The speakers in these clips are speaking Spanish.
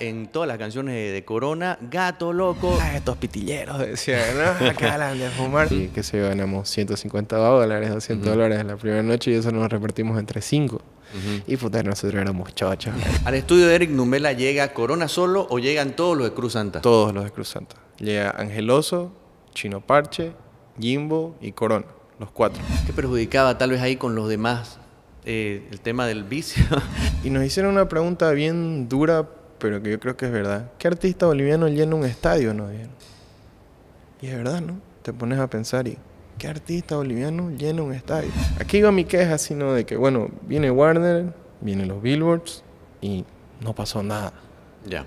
en todas las canciones de, Corona, Gato Loco. Ah, estos pitilleros, decían, ¿no? Acaban de fumar. Sí, que se ganamos 150 dólares, 200 dólares la primera noche y eso nos repartimos entre cinco. Y puta, nosotros éramos chochos. ¿Al estudio de Eric Numela llega Corona solo o llegan todos los de Cruz Santa? Todos los de Cruz Santa. Llega Angeloso, Chino Parche, Jimbo y Corona, los cuatro. ¿Qué perjudicaba tal vez ahí con los demás eh, el tema del vicio? y nos hicieron una pregunta bien dura pero que yo creo que es verdad. ¿Qué artista boliviano llena un estadio? No Y es verdad, ¿no? Te pones a pensar y ¿qué artista boliviano llena un estadio? Aquí iba mi queja, sino de que, bueno, viene Warner, vienen los Billboards y no pasó nada. Ya.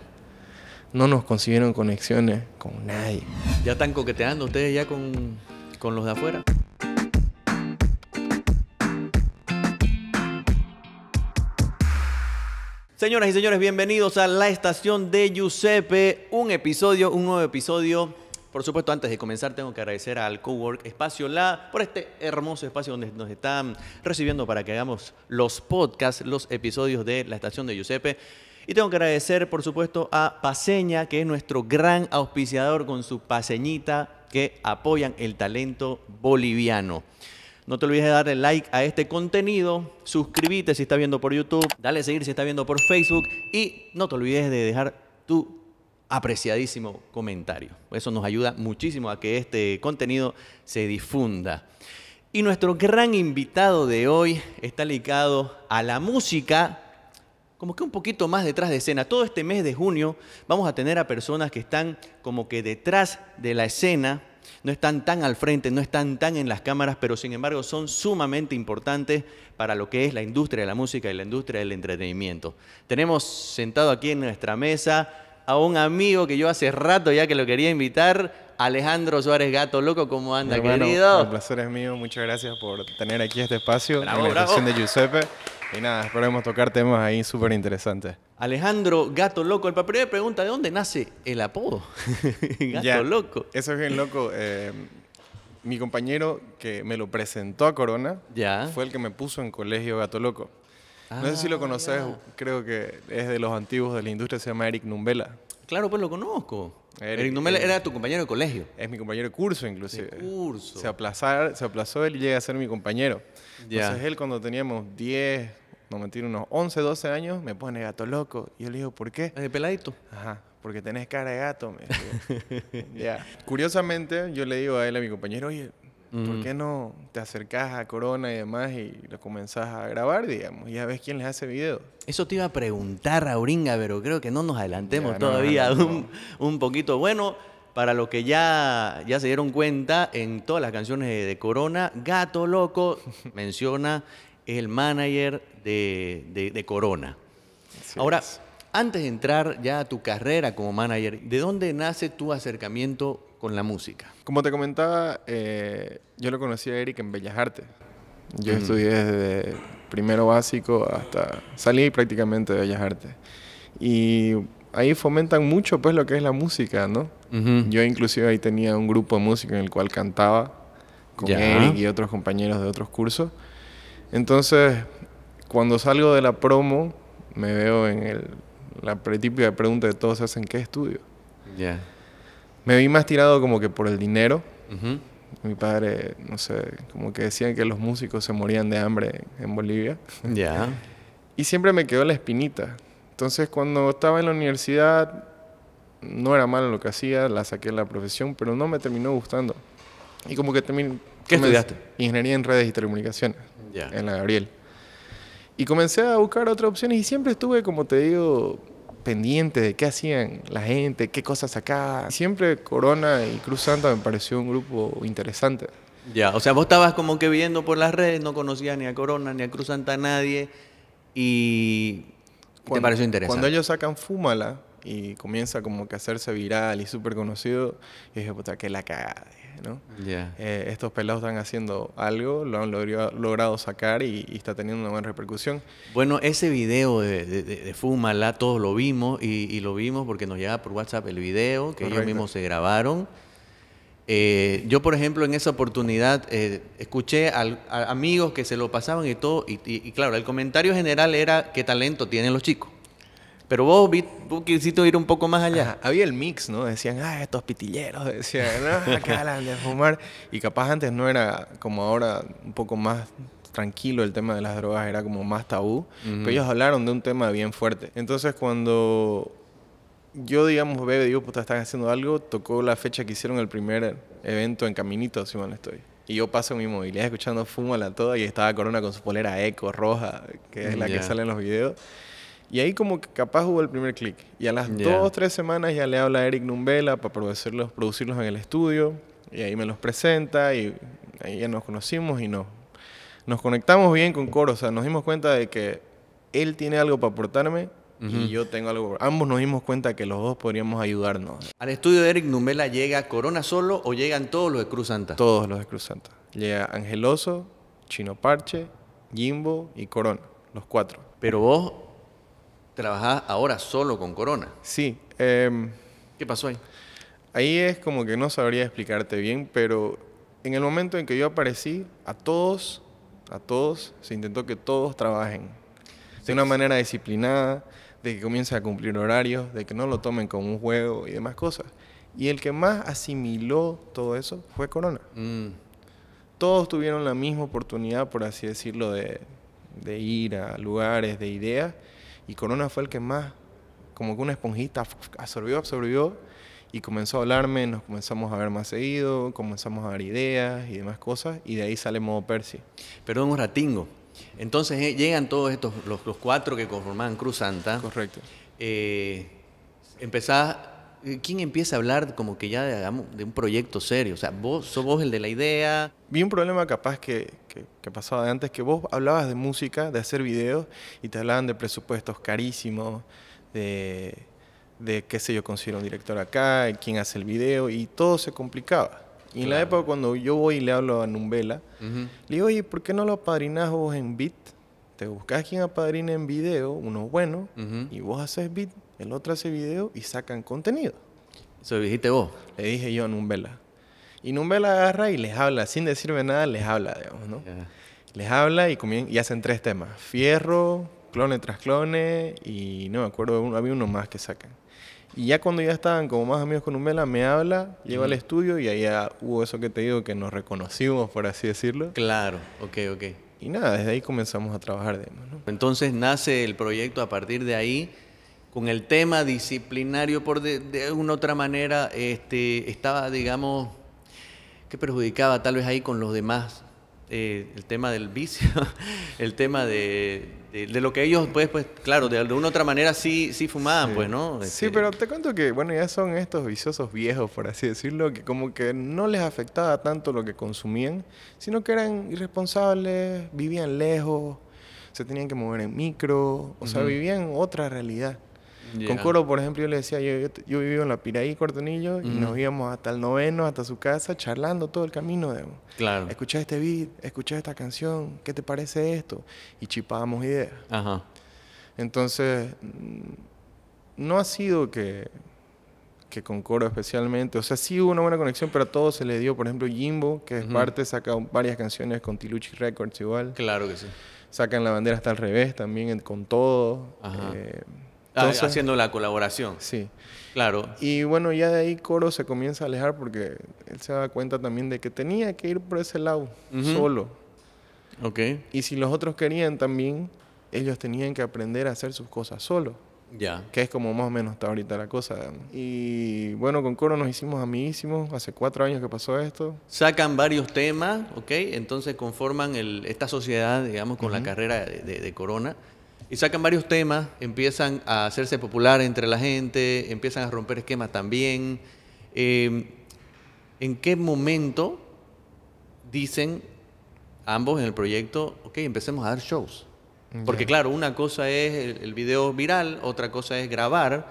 No nos consiguieron conexiones con nadie. Ya están coqueteando ustedes ya con, con los de afuera. Señoras y señores, bienvenidos a la estación de Giuseppe, un episodio, un nuevo episodio. Por supuesto, antes de comenzar, tengo que agradecer al Cowork Espacio La por este hermoso espacio donde nos están recibiendo para que hagamos los podcasts, los episodios de la estación de Giuseppe. Y tengo que agradecer, por supuesto, a Paseña, que es nuestro gran auspiciador con su paseñita que apoyan el talento boliviano. No te olvides de darle like a este contenido, suscríbete si estás viendo por YouTube, dale a seguir si estás viendo por Facebook y no te olvides de dejar tu apreciadísimo comentario. Eso nos ayuda muchísimo a que este contenido se difunda. Y nuestro gran invitado de hoy está ligado a la música, como que un poquito más detrás de escena. Todo este mes de junio vamos a tener a personas que están como que detrás de la escena no están tan al frente, no están tan en las cámaras, pero sin embargo son sumamente importantes para lo que es la industria de la música y la industria del entretenimiento. Tenemos sentado aquí en nuestra mesa a un amigo que yo hace rato ya que lo quería invitar, Alejandro Suárez Gato Loco, ¿cómo anda, querido? Un placer es mío, muchas gracias por tener aquí este espacio la grabación de Giuseppe. Y nada, esperemos tocar temas ahí súper interesantes. Alejandro Gato Loco, el de pregunta, ¿de dónde nace el apodo? Gato Loco. Eso es bien loco. Eh, mi compañero que me lo presentó a Corona fue el que me puso en colegio Gato Loco. no sé si lo ah, conoces, creo que es de los antiguos de la industria, se llama Eric Numbela. Claro, pues lo conozco. Eric, era tu compañero de colegio. Es mi compañero de curso, inclusive. curso. Se, aplazar, se aplazó él y llega a ser mi compañero. Entonces él cuando teníamos 10, no mentir, unos 11, 12 años, me pone gato loco. Y yo le digo, ¿por qué? De eh, peladito. Ajá, porque tenés cara de gato. ya. Curiosamente, yo le digo a él, a mi compañero, oye, ¿Por qué no te acercas a Corona y demás y lo comenzás a grabar, digamos? Y ya ves quién les hace video. Eso te iba a preguntar, Auringa, pero creo que no nos adelantemos todavía Un, poquito. Bueno, para los que ya, ya se dieron cuenta, en todas las canciones de, Corona, Gato Loco menciona el manager de, de, Corona. Ahora, antes de entrar ya a tu carrera como manager, ¿de dónde nace tu acercamiento con la música? Como te comentaba, eh, yo lo conocí a Eric en Bellas Artes. Yo mm. estudié desde primero básico hasta salí prácticamente de Bellas Artes. Y ahí fomentan mucho pues lo que es la música, ¿no? Yo inclusive ahí tenía un grupo de música en el cual cantaba con Eric y otros compañeros de otros cursos. Entonces, cuando salgo de la promo, me veo en el la típica pregunta de todos hacen, ¿qué estudio? Ya. Me vi más tirado como que por el dinero. Mi padre, no sé, como que decían que los músicos se morían de hambre en Bolivia. Ya. y siempre me quedó la espinita. Entonces, cuando estaba en la universidad, no era malo lo que hacía, la saqué de la profesión, pero no me terminó gustando. Y como que terminé... ¿Qué estudiaste? Ingeniería en redes y telecomunicaciones. ya En la Gabriel. Y comencé a buscar otras opciones y siempre estuve, como te digo, pendiente de qué hacían la gente, qué cosas sacaban. Siempre Corona y Cruz Santa me pareció un grupo interesante. Ya, o sea, vos estabas como que viendo por las redes, no conocías ni a Corona ni a Cruz Santa a nadie y cuando, te pareció interesante. Cuando ellos sacan Fúmala y comienza como que hacerse viral y súper conocido, dije, puta, que la cagada. ¿no? Eh, estos pelados están haciendo algo, lo han logrado, sacar y, está teniendo una buena repercusión. Bueno, ese video de, de, todos lo vimos y, lo vimos porque nos llega por WhatsApp el video que ellos mismos se grabaron. Eh, yo, por ejemplo, en esa oportunidad eh, escuché a amigos que se lo pasaban y todo, y, claro, el comentario general era qué talento tienen los chicos. Pero vos, quisiste ir un poco más allá. Había el mix, ¿no? Decían, ah, estos pitilleros, decían, ah, calan de fumar. Y capaz antes no era como ahora un poco más tranquilo el tema de las drogas, era como más tabú. Pero ellos hablaron de un tema bien fuerte. Entonces cuando yo, digamos, bebé, digo, puta, están haciendo algo, tocó la fecha que hicieron el primer evento en Caminito, si mal estoy. Y yo paso mi movilidad escuchando la Toda y estaba Corona con su polera eco roja, que es la que sale en los videos. Y ahí como que capaz hubo el primer clic. Y a las dos o tres semanas ya le habla a Eric Numbela para producirlos, producirlos en el estudio. Y ahí me los presenta y ahí ya nos conocimos y no. Nos conectamos bien con Coro. O sea, nos dimos cuenta de que él tiene algo para aportarme y yo tengo algo. Ambos nos dimos cuenta que los dos podríamos ayudarnos. ¿Al estudio de Eric Numbela llega Corona solo o llegan todos los de Cruz Santa? Todos los de Cruz Santa. Llega Angeloso, Chino Parche, Jimbo y Corona. Los cuatro. Pero vos Trabajas ahora solo con Corona. Sí. Em, ¿Qué pasó ahí? Ahí es como que no sabría explicarte bien, pero en el momento en que yo aparecí, a todos, a todos, se intentó que todos trabajen de una manera disciplinada, de que comiencen a cumplir horarios, de que no lo tomen como un juego y demás cosas. Y el que más asimiló todo eso fue Corona. Mm. Todos tuvieron la misma oportunidad, por así decirlo, de, de ir a lugares, de ideas, y Corona fue el que más, como que una esponjita, absorbió, absorbió y comenzó a hablarme, nos comenzamos a ver más seguido, comenzamos a dar ideas y demás cosas, y de ahí sale Modo Percy. Perdón un ratingo. Entonces eh, llegan todos estos, los, cuatro que conformaban Cruz Santa. Correcto. Eh, empezás eh, ¿quién empieza a hablar como que ya de, un proyecto serio? O sea, vos sos vos el de la idea. Vi un problema capaz que, que, pasaba de antes, que vos hablabas de música, de hacer videos, y te hablaban de presupuestos carísimos, de, de qué sé yo, considero un director acá, quién hace el video, y todo se complicaba. Y en la época cuando yo voy y le hablo a Numbela, le digo, oye, ¿por qué no lo apadrinás vos en beat? Te buscas quien apadrine en video, uno bueno, y vos haces beat el otro hace video y sacan contenido. Eso dijiste vos. Le dije yo a Numbela. Y Numbela agarra y les habla, sin decirme nada, les habla, digamos, ¿no? Les habla y, y hacen tres temas. Fierro, clone tras clone y no me acuerdo, había uno más que sacan. Y ya cuando ya estaban como más amigos con Numbela, me habla, lleva al estudio y ya hubo eso que te digo que nos reconocimos, por así decirlo. Claro, ok, ok. Y nada, desde ahí comenzamos a trabajar. Digamos, ¿no? Entonces nace el proyecto a partir de ahí con el tema disciplinario, por de, de una otra manera, este, estaba, digamos, que perjudicaba tal vez ahí con los demás eh, el tema del vicio, el tema de, de, lo que ellos, pues, pues claro, de, alguna otra manera sí, sí fumaban, pues, ¿no? sí, este, pero te cuento que, bueno, ya son estos viciosos viejos, por así decirlo, que como que no les afectaba tanto lo que consumían, sino que eran irresponsables, vivían lejos, se tenían que mover en micro, o sea, vivían otra realidad. Concordo, Con Coro, por ejemplo, yo le decía, yo, yo, en la Piraí, Cortonillo, y nos íbamos hasta el noveno, hasta su casa, charlando todo el camino. Claro. Escuché este beat, escuchá esta canción, ¿qué te parece esto? Y chipábamos ideas. Ajá. Entonces, mm, no ha sido que, que con Coro especialmente, o sea, sí hubo una buena conexión, pero a todos se le dio, por ejemplo, Jimbo, que es parte, saca varias canciones con Tiluchi Records igual. Claro que sí. Sacan la bandera hasta al revés también, con todo. Ajá. Eh, Ah, haciendo la colaboración. Sí. Claro. Y bueno, ya de ahí Coro se comienza a alejar porque él se da cuenta también de que tenía que ir por ese lado, solo. Ok. Y si los otros querían también, ellos tenían que aprender a hacer sus cosas solo. Ya. Que es como más o menos está ahorita la cosa. Y bueno, con Coro nos hicimos amiguísimos. Hace cuatro años que pasó esto. Sacan varios temas, ¿ok? Entonces conforman esta sociedad, digamos, con la carrera de Corona y sacan varios temas, empiezan a hacerse popular entre la gente, empiezan a romper esquemas también. Eh, ¿En qué momento dicen ambos en el proyecto, ok, empecemos a dar shows? Porque claro, una cosa es el, video viral, otra cosa es grabar,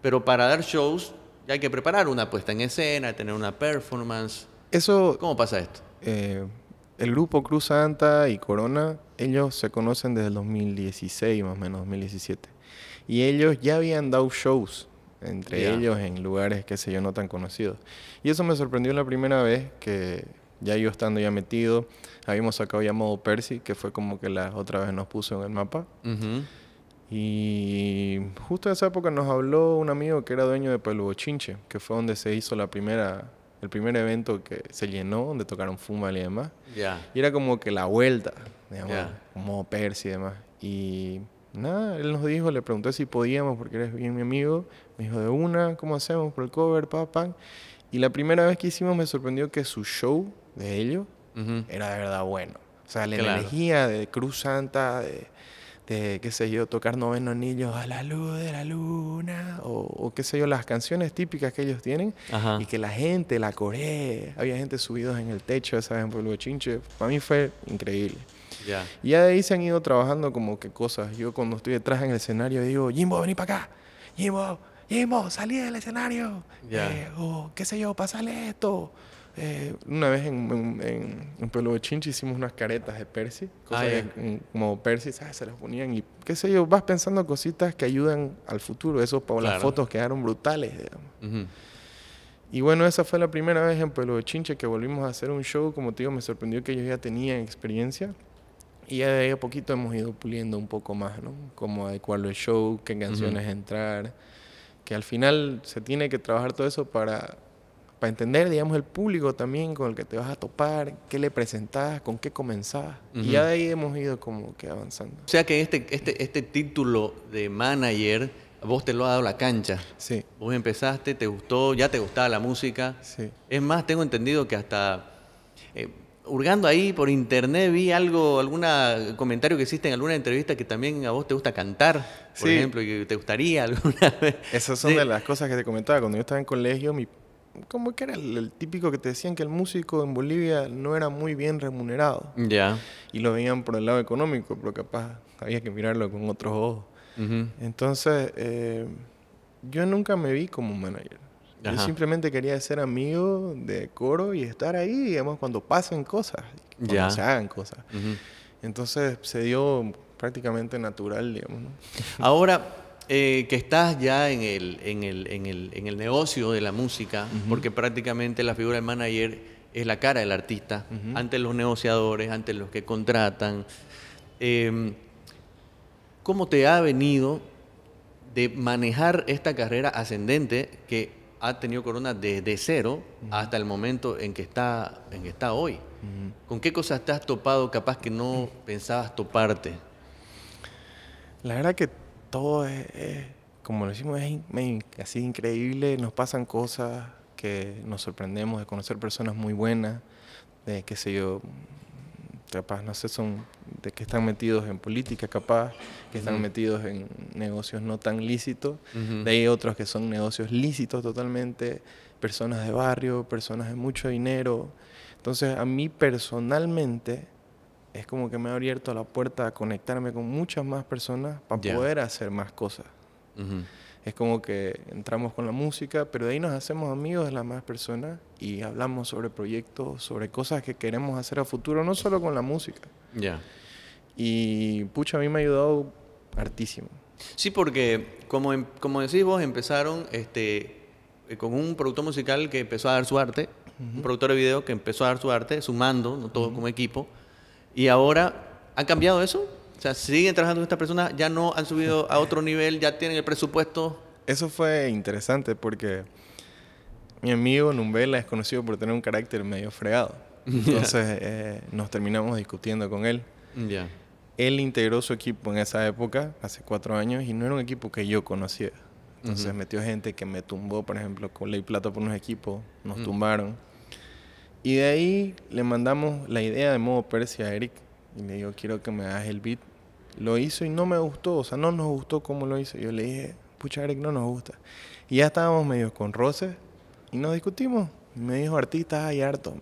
pero para dar shows ya hay que preparar una puesta en escena, tener una performance. Eso, ¿Cómo pasa esto? Eh, el grupo Cruz Santa y Corona, ellos se conocen desde el 2016, más o menos 2017. Y ellos ya habían dado shows entre ellos en lugares, que sé yo, no tan conocidos. Y eso me sorprendió la primera vez que ya yo estando ya metido, habíamos sacado ya modo Percy, que fue como que la otra vez nos puso en el mapa. Y justo en esa época nos habló un amigo que era dueño de Pelugo Chinche, que fue donde se hizo la primera el primer evento que se llenó, donde tocaron Fumal y demás. Y era como que la vuelta, digamos, como Percy y demás. Y nada, él nos dijo, le pregunté si podíamos, porque eres bien mi amigo. Me dijo, de una, ¿cómo hacemos por el cover? Pa, pan Y la primera vez que hicimos me sorprendió que su show de ello era de verdad bueno. O sea, la energía de Cruz Santa, de de, este, qué sé yo, tocar noveno niños a la luz de la luna, o, qué sé yo, las canciones típicas que ellos tienen y que la gente la coree. Había gente subidos en el techo, ¿sabes? En Pueblo Chinche. Para mí fue increíble. Y ya de ahí se han ido trabajando como que cosas. Yo cuando estoy detrás en el escenario digo, Jimbo, vení para acá. Jimbo, Jimbo, salí del escenario. Eh, o qué sé yo, pasale esto. Eh, una vez en, en, Pueblo de Chinche hicimos unas caretas de Percy, ah, como Percy, ¿sabes? Ah, se las ponían y qué sé yo, vas pensando cositas que ayudan al futuro. Eso para las fotos quedaron brutales, Y bueno, esa fue la primera vez en Pueblo de Chinche que volvimos a hacer un show. Como te digo, me sorprendió que ellos ya tenían experiencia. Y ya de ahí a poquito hemos ido puliendo un poco más, ¿no? Como adecuarlo el show, qué canciones entrar. Que al final se tiene que trabajar todo eso para para entender, digamos, el público también con el que te vas a topar, qué le presentás, con qué comenzás. Y ya de ahí hemos ido como que avanzando. O sea que este, este, este título de manager, vos te lo ha dado la cancha. Sí. Vos empezaste, te gustó, ya te gustaba la música. Sí. Es más, tengo entendido que hasta... Eh, hurgando ahí por internet vi algo, algún comentario que hiciste en alguna entrevista que también a vos te gusta cantar, por ejemplo, y que te gustaría alguna vez. Esas son de las cosas que te comentaba. Cuando yo estaba en colegio, mi, como que era el, típico que te decían que el músico en Bolivia no era muy bien remunerado. Ya. Y lo veían por el lado económico, pero capaz había que mirarlo con otros ojos. Entonces, eh, yo nunca me vi como un manager. Yo simplemente quería ser amigo de coro y estar ahí, digamos, cuando pasen cosas, cuando se hagan cosas. Entonces se dio prácticamente natural, digamos. Ahora, eh, que estás ya en el, en, el, en, el, en el, negocio de la música, porque prácticamente la figura del manager es la cara del artista ante los negociadores, ante los que contratan. Em, ¿Cómo te ha venido de manejar esta carrera ascendente que ha tenido Corona desde cero hasta el momento en que está, en que está hoy? ¿Con qué cosas te has topado capaz que no pensabas toparte? La verdad que todo es, como como decimos, es así increíble, nos pasan cosas que nos sorprendemos de conocer personas muy buenas, de qué sé yo, capaz, no sé, son de que están metidos en política, capaz, que están metidos en negocios no tan lícitos, de ahí otros que son negocios lícitos totalmente, personas de barrio, personas de mucho dinero. Entonces, a mí personalmente, es como que me ha abierto la puerta a conectarme con muchas más personas para poder hacer más cosas. Es como que entramos con la música, pero de ahí nos hacemos amigos de las más personas y hablamos sobre proyectos, sobre cosas que queremos hacer a futuro, no solo con la música. Ya. Y pucha, a mí me ha ayudado hartísimo. Sí, porque como, em, como decís vos, empezaron este, eh, con un productor musical que empezó a dar su arte, un productor de video que empezó a dar su arte, sumando, ¿no? todo como equipo. Y ahora, ¿han cambiado eso? O sea, ¿siguen trabajando con estas personas? ¿Ya no han subido a otro nivel? ¿Ya tienen el presupuesto? Eso fue interesante porque mi amigo Numbela es conocido por tener un carácter medio fregado. Entonces eh, nos terminamos discutiendo con él. Él integró su equipo en esa época, hace cuatro años, y no era un equipo que yo conocía. Entonces metió gente que me tumbó, por ejemplo, con Ley Plata por unos equipos, nos tumbaron. Y de ahí le mandamos la idea de modo Persia a Eric. Y le digo, quiero que me hagas el beat. Lo hizo y no me gustó, o sea, no nos gustó cómo lo hizo. Yo le dije, pucha Eric, no nos gusta. Y ya estábamos medio con roces y nos discutimos. me dijo, artista, hay harto.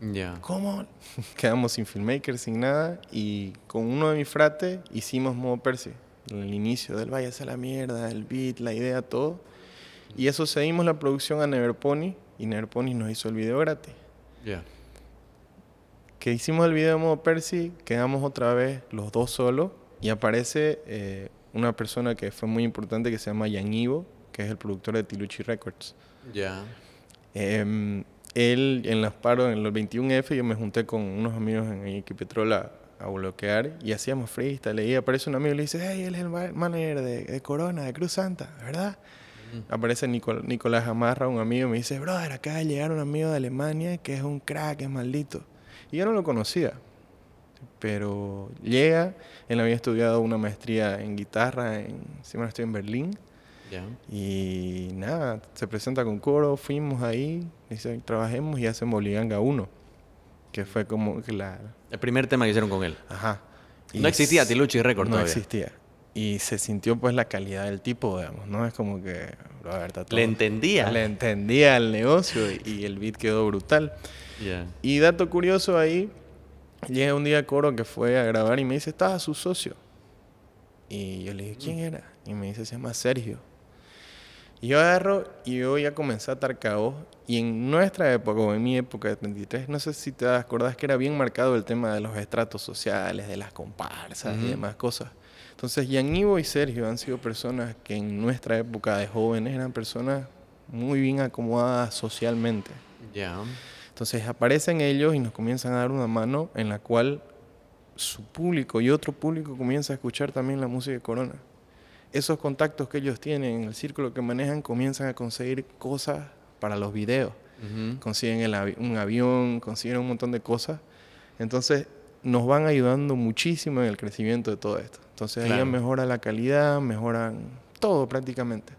Ya. ¿Cómo? Quedamos sin filmmaker, sin nada. Y con uno de mis frates hicimos modo Percy el inicio del Vaya a la mierda, el beat, la idea, todo. Y eso seguimos la producción a Neverpony y Neverpony nos hizo el video gratis. Que hicimos el video de modo Percy, quedamos otra vez los dos solos y aparece eh, una persona que fue muy importante que se llama Yanivo, que es el productor de Tiluchi Records. Ya. Em, él en las paros, en los 21F, yo me junté con unos amigos en Equipetrol a, a bloquear y hacíamos freestyle. Y aparece un amigo y le dice, hey, él es el manager de Corona, de Cruz Santa, ¿verdad? Aparece Nicolás Amarra, un amigo, y me dice, brother, acaba de llegar un amigo de Alemania que es un crack, es maldito. Y yo no lo conocía, pero llega, él había estudiado una maestría en guitarra, en, si estoy en Berlín. Y nada, se presenta con coro, fuimos ahí, trabajemos y hacen Boliganga 1, que fue como El primer tema que hicieron con él. Ajá. Y no existía Tiluchi Record no todavía. No existía y se sintió pues la calidad del tipo, digamos, ¿no? Es como que, la verdad, le entendía. Le entendía el negocio y, el beat quedó brutal. Y dato curioso ahí, llegué un día a Coro que fue a grabar y me dice, estás a su socio. Y yo le dije, ¿quién mm. era? Y me dice, se llama Sergio. Y yo agarro y yo ya comencé a atar caos. Y en nuestra época, o en mi época de 33, no sé si te acordás que era bien marcado el tema de los estratos sociales, de las comparsas y demás cosas. Entonces, Ivo y Sergio han sido personas que en nuestra época de jóvenes eran personas muy bien acomodadas socialmente. Ya. Entonces, aparecen ellos y nos comienzan a dar una mano en la cual su público y otro público comienza a escuchar también la música de Corona. Esos contactos que ellos tienen en el círculo que manejan comienzan a conseguir cosas para los videos. Consiguen un avión, consiguen un montón de cosas. Entonces, nos van ayudando muchísimo en el crecimiento de todo esto. Entonces ya mejora la calidad, mejoran todo prácticamente.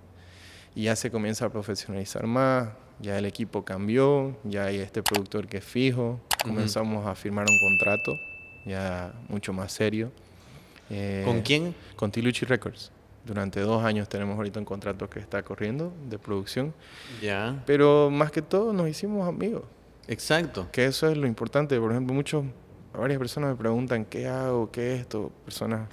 Y ya se comienza a profesionalizar más, ya el equipo cambió, ya hay este productor que es fijo, comenzamos a firmar un contrato ya mucho más serio. Eh, ¿Con quién? Con Tiluchi Records. Durante dos años tenemos ahorita un contrato que está corriendo de producción. Ya. Pero más que todo nos hicimos amigos. Exacto. Que eso es lo importante. Por ejemplo, muchos varias personas me preguntan, ¿qué hago? ¿Qué es esto? Personas...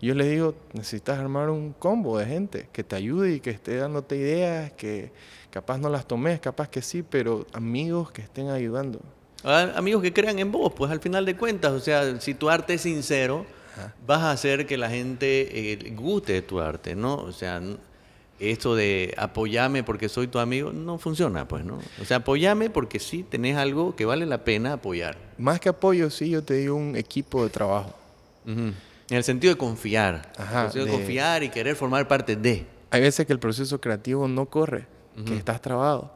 Yo les digo, necesitas armar un combo de gente que te ayude y que esté dándote ideas, que capaz no las tomes, capaz que sí, pero amigos que estén ayudando. Ah, amigos que crean en vos, pues al final de cuentas, o sea, si tu arte es sincero, vas a hacer que la gente eh, guste de tu arte, ¿no? O sea, esto de apoyame porque soy tu amigo no funciona, pues, ¿no? O sea, apoyame porque sí tenés algo que vale la pena apoyar. Más que apoyo, sí, yo te digo un equipo de trabajo. En el sentido de confiar. Ajá, en el sentido de... confiar y querer formar parte de. Hay veces que el proceso creativo no corre, que estás trabado.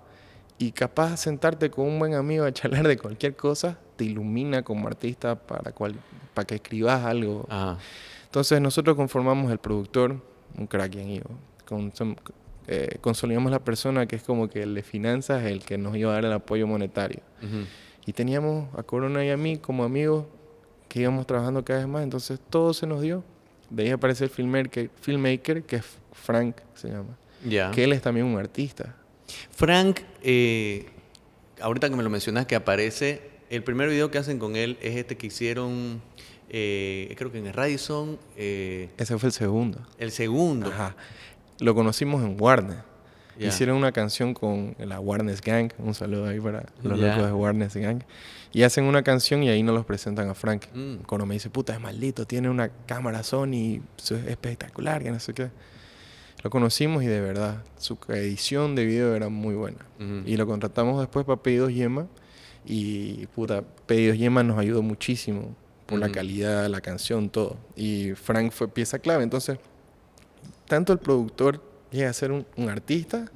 Y capaz de sentarte con un buen amigo a charlar de cualquier cosa te ilumina como artista para, cual... para que escribas algo. Entonces nosotros conformamos el productor, un crack en Ivo eh, consolidamos la persona que es como que el de finanzas, el que nos iba a dar el apoyo monetario. Y teníamos a Corona y a mí como amigos que íbamos trabajando cada vez más, entonces todo se nos dio. De ahí aparece el filmmaker, filmmaker que es Frank, se llama. Que él es también un artista. Frank, eh, ahorita que me lo mencionas, que aparece, el primer video que hacen con él es este que hicieron, eh, creo que en el Radisson. Ese fue el segundo. El segundo. Ajá lo conocimos en Warner. Hicieron una canción con la Warners Gang, un saludo ahí para los locos de Warners Gang. Y hacen una canción y ahí nos los presentan a Frank. Mm. Cuando me dice, puta, es maldito, tiene una cámara Sony es espectacular, que no sé qué. Lo conocimos y de verdad, su edición de video era muy buena. Y lo contratamos después para Pedidos Yema. Y puta, Pedidos Yema nos ayudó muchísimo por la calidad, la canción, todo. Y Frank fue pieza clave. Entonces, tanto el productor llega a ser un, artista,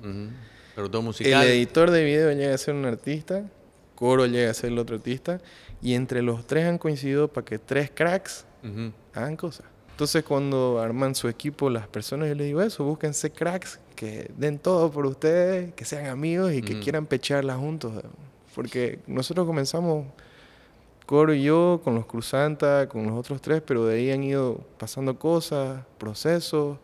el editor de video llega a ser un artista, Coro llega a ser el otro artista, y entre los tres han coincidido para que tres cracks hagan cosas. Entonces cuando arman su equipo, las personas, yo les digo eso, búsquense cracks que den todo por ustedes, que sean amigos y que quieran pecharla juntos. Porque nosotros comenzamos, Coro y yo, con los Cruzanta, con los otros tres, pero de ahí han ido pasando cosas, procesos,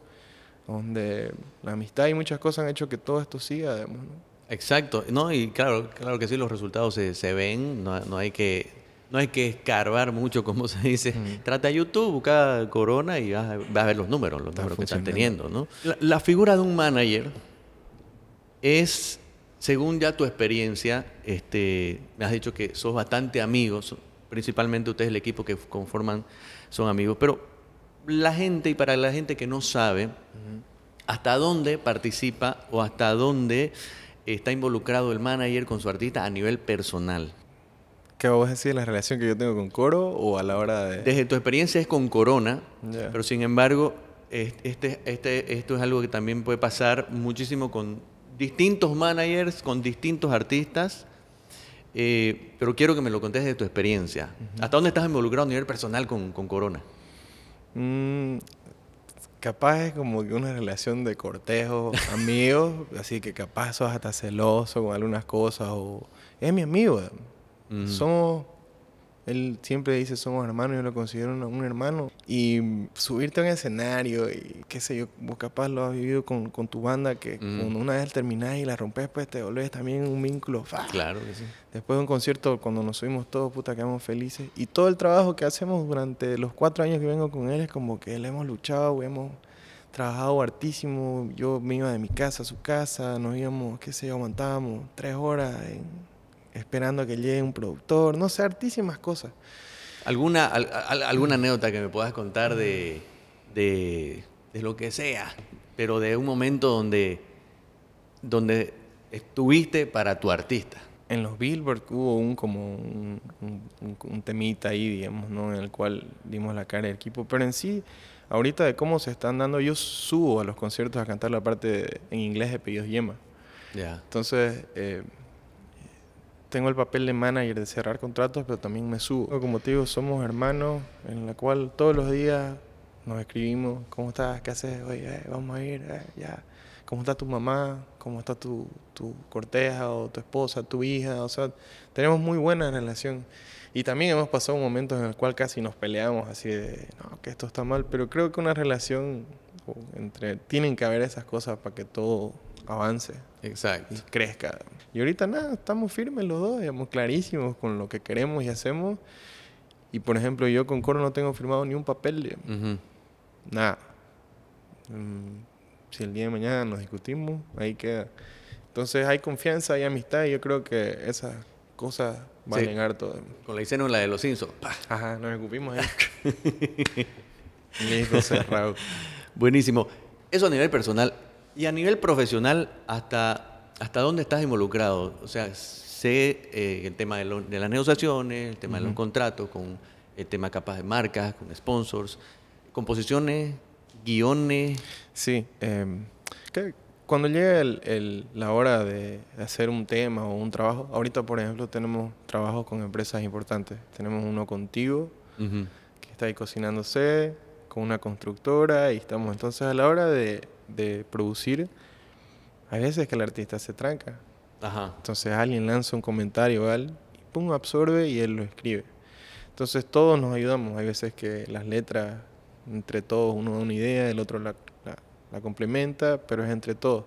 donde la amistad y muchas cosas han hecho que todo esto siga, además. ¿no? Exacto, no, y claro, claro que sí, los resultados se, ven, no, hay que... No hay que escarbar mucho, como se dice. Mm. Trata YouTube, busca Corona y vas a, ver los números, los números que están teniendo. ¿no? La, figura de un manager es según ya tu experiencia, este, me has dicho que sos bastante amigos, principalmente ustedes el equipo que conforman son amigos, pero la gente y para la gente que no sabe hasta dónde participa o hasta dónde está involucrado el manager con su artista a nivel personal. ¿Qué vos decís la relación que yo tengo con Coro o a la hora de...? Desde tu experiencia es con Corona, pero sin embargo, este, este, esto es algo que también puede pasar muchísimo con distintos managers, con distintos artistas, eh, pero quiero que me lo contes de tu experiencia. ¿Hasta dónde estás involucrado a nivel personal con Corona? Mm, capaz es como una relación de cortejo, amigos, así que capaz sos hasta celoso con algunas cosas o es mi amigo. Él siempre dice somos hermanos, yo lo considero un, hermano. Y subirte a un escenario y qué sé yo, vos capaz lo has vivido con, tu banda que mm. una vez terminás y la rompes, pues te volvés también un vínculo. Claro que sí. Después de un concierto, cuando nos subimos todos, puta, quedamos felices. Y todo el trabajo que hacemos durante los cuatro años que vengo con él es como que le hemos luchado, hemos trabajado hartísimo. Yo me iba de mi casa a su casa, nos íbamos, qué sé yo, aguantábamos tres horas. En, esperando que llegue un productor, no sé, hartísimas cosas. ¿Alguna, alguna anécdota que me puedas contar de, de, de, lo que sea, pero de un momento donde, donde estuviste para tu artista? En los Billboard hubo un como un, temita ahí, digamos, ¿no? En el cual dimos la cara del equipo, pero en sí ahorita de cómo se están dando, yo subo a los conciertos a cantar la parte en inglés de Pedidos Yema. Entonces, eh, tengo el papel de manager de cerrar contratos, pero también me subo. Como te digo, somos hermanos en la cual todos los días nos escribimos, ¿cómo estás? ¿Qué haces? Oye, eh, vamos a ir, eh, ya. ¿Cómo está tu mamá? ¿Cómo está tu, tu, corteja o tu esposa, tu hija? O sea, tenemos muy buena relación. Y también hemos pasado momentos en los cuales casi nos peleamos así de, no, que esto está mal, pero creo que una relación entre, tienen que haber esas cosas para que todo avance. Exacto. Y crezca. Y ahorita nada, estamos firmes los dos, Estamos clarísimos con lo que queremos y hacemos. Y por ejemplo, yo con Coro no tengo firmado ni un papel, Nada. Mm, si el día de mañana nos discutimos, ahí queda. Entonces hay confianza, y amistad y yo creo que esas cosas van a llegar todo. Con la hicieron la de los Simpsons. Ajá, nos escupimos cerrado. Buenísimo. Eso a nivel personal, y a nivel profesional, ¿hasta, hasta dónde estás involucrado? O sea, sé eh, el tema de, las negociaciones, el tema de los contratos, con el tema capas de marcas, con sponsors, composiciones, guiones. Sí, em, que cuando llega la hora de hacer un tema o un trabajo, ahorita por ejemplo tenemos trabajos con empresas importantes. Tenemos uno contigo, que está ahí cocinándose, con una constructora, y estamos entonces a la hora de de producir, hay veces que el artista se tranca. Ajá. Entonces alguien lanza un comentario, al y pum, absorbe y él lo escribe. Entonces todos nos ayudamos. Hay veces que las letras, entre todos, uno da una idea, el otro la, complementa, pero es entre todos.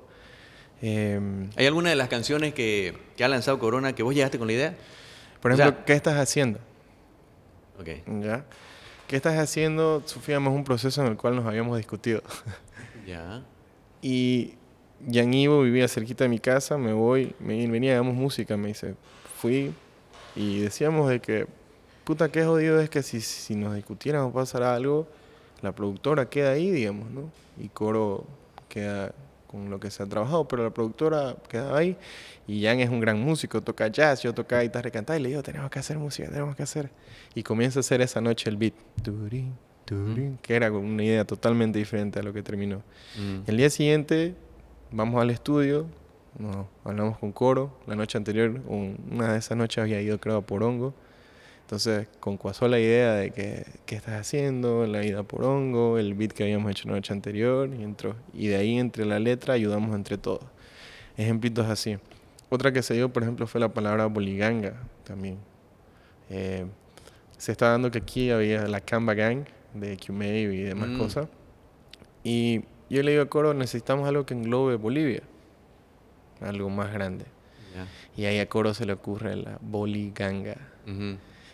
Em, ¿Hay alguna de las canciones que, que, ha lanzado Corona que vos llegaste con la idea? Por ejemplo, ¿qué estás haciendo? Ok. ¿Ya? ¿Qué estás haciendo? Sufríamos un proceso en el cual nos habíamos discutido. Ya. Y Jan Ivo vivía cerquita de mi casa, me voy, me venía, hagamos música, me dice, fui y decíamos de que, puta, qué jodido es que si, nos discutiéramos pasara algo, la productora queda ahí, digamos, ¿no? Y Coro queda con lo que se ha trabajado, pero la productora queda ahí y Jan es un gran músico, toca jazz, yo toca guitarra y cantar y le digo, tenemos que hacer música, tenemos que hacer. Y comienza a hacer esa noche el beat que era una idea totalmente diferente a lo que terminó. Mm. El día siguiente vamos al estudio, nos hablamos con Coro. La noche anterior, una de esas noches había ido, creo, a Porongo. Entonces, concuazó la idea de que, qué estás haciendo, la ida a Porongo, el beat que habíamos hecho la noche anterior, y, entró. y de ahí, entre la letra, ayudamos entre todos. Ejemplitos así. Otra que se dio, por ejemplo, fue la palabra boliganga también. Eh, se está dando que aquí había la Camba Gang, de QMave y demás mm. cosas. Y yo le digo a Coro, necesitamos algo que englobe Bolivia, algo más grande. Y ahí a Coro se le ocurre la Boliganga.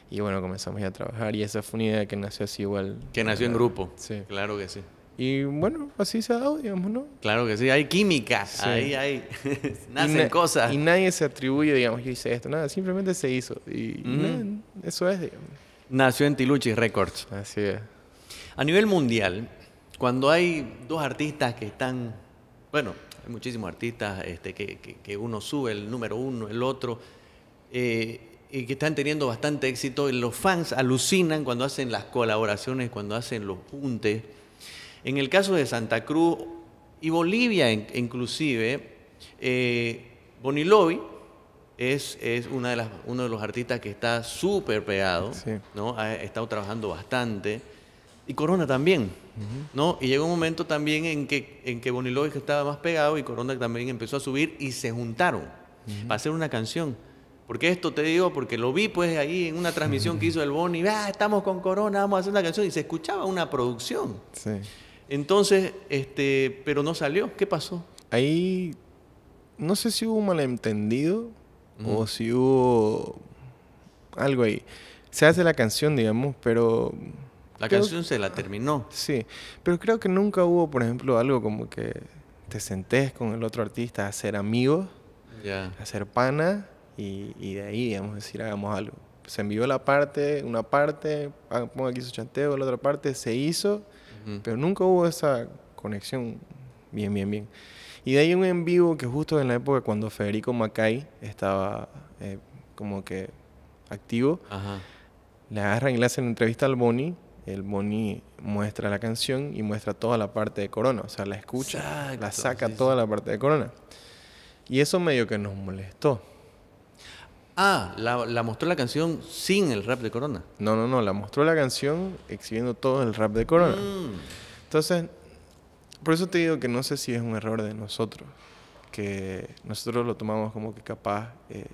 Y bueno, comenzamos ya a trabajar y esa fue una idea que nació así igual. Que nació en grupo. Sí. Claro que sí. Y bueno, así se ha dado, digamos, ¿no? Claro que sí, hay químicas sí. ahí hay, nacen cosas. Y nadie se atribuye, digamos, yo hice esto, nada, simplemente se hizo. Y, mm. eso es, digamos. Nació en Tiluchi Records. Así es. A nivel mundial, cuando hay dos artistas que están, bueno, hay muchísimos artistas este, que, uno sube, el número uno, el otro, eh, y que están teniendo bastante éxito, los fans alucinan cuando hacen las colaboraciones, cuando hacen los juntes. En el caso de Santa Cruz y Bolivia inclusive, eh, Bonilovi es, uno de los artistas que está súper pegado, ¿no? ha estado trabajando bastante y Corona también, ¿no? Y llegó un momento también en que, en que estaba más pegado y Corona también empezó a subir y se juntaron a para hacer una canción. Porque esto te digo, porque lo vi pues ahí en una transmisión que hizo el Boni, ah, estamos con Corona, vamos a hacer una canción y se escuchaba una producción. Sí. Entonces, este, pero no salió, ¿qué pasó? Ahí no sé si hubo un malentendido o si hubo algo ahí. Se hace la canción, digamos, pero la canción se la terminó. Sí, pero creo que nunca hubo, por ejemplo, algo como que te sentés con el otro artista a ser amigos, a ser pana, y, y, de ahí, digamos, decir, hagamos algo. Se envió la parte, una parte, ah, pongo aquí su chanteo, la otra parte, se hizo, pero nunca hubo esa conexión bien, bien, bien. Y de ahí un en vivo que justo en la época cuando Federico Macay estaba eh, como que activo, le agarran y le hacen entrevista al Boni el Boni muestra la canción y muestra toda la parte de Corona, o sea, la escucha, la saca toda la parte de Corona. Y eso medio que nos molestó. Ah, la, mostró la canción sin el rap de Corona. No, no, no, la mostró la canción exhibiendo todo el rap de Corona. Mm. Entonces, por eso te digo que no sé si es un error de nosotros, que nosotros lo tomamos como que capaz... Eh,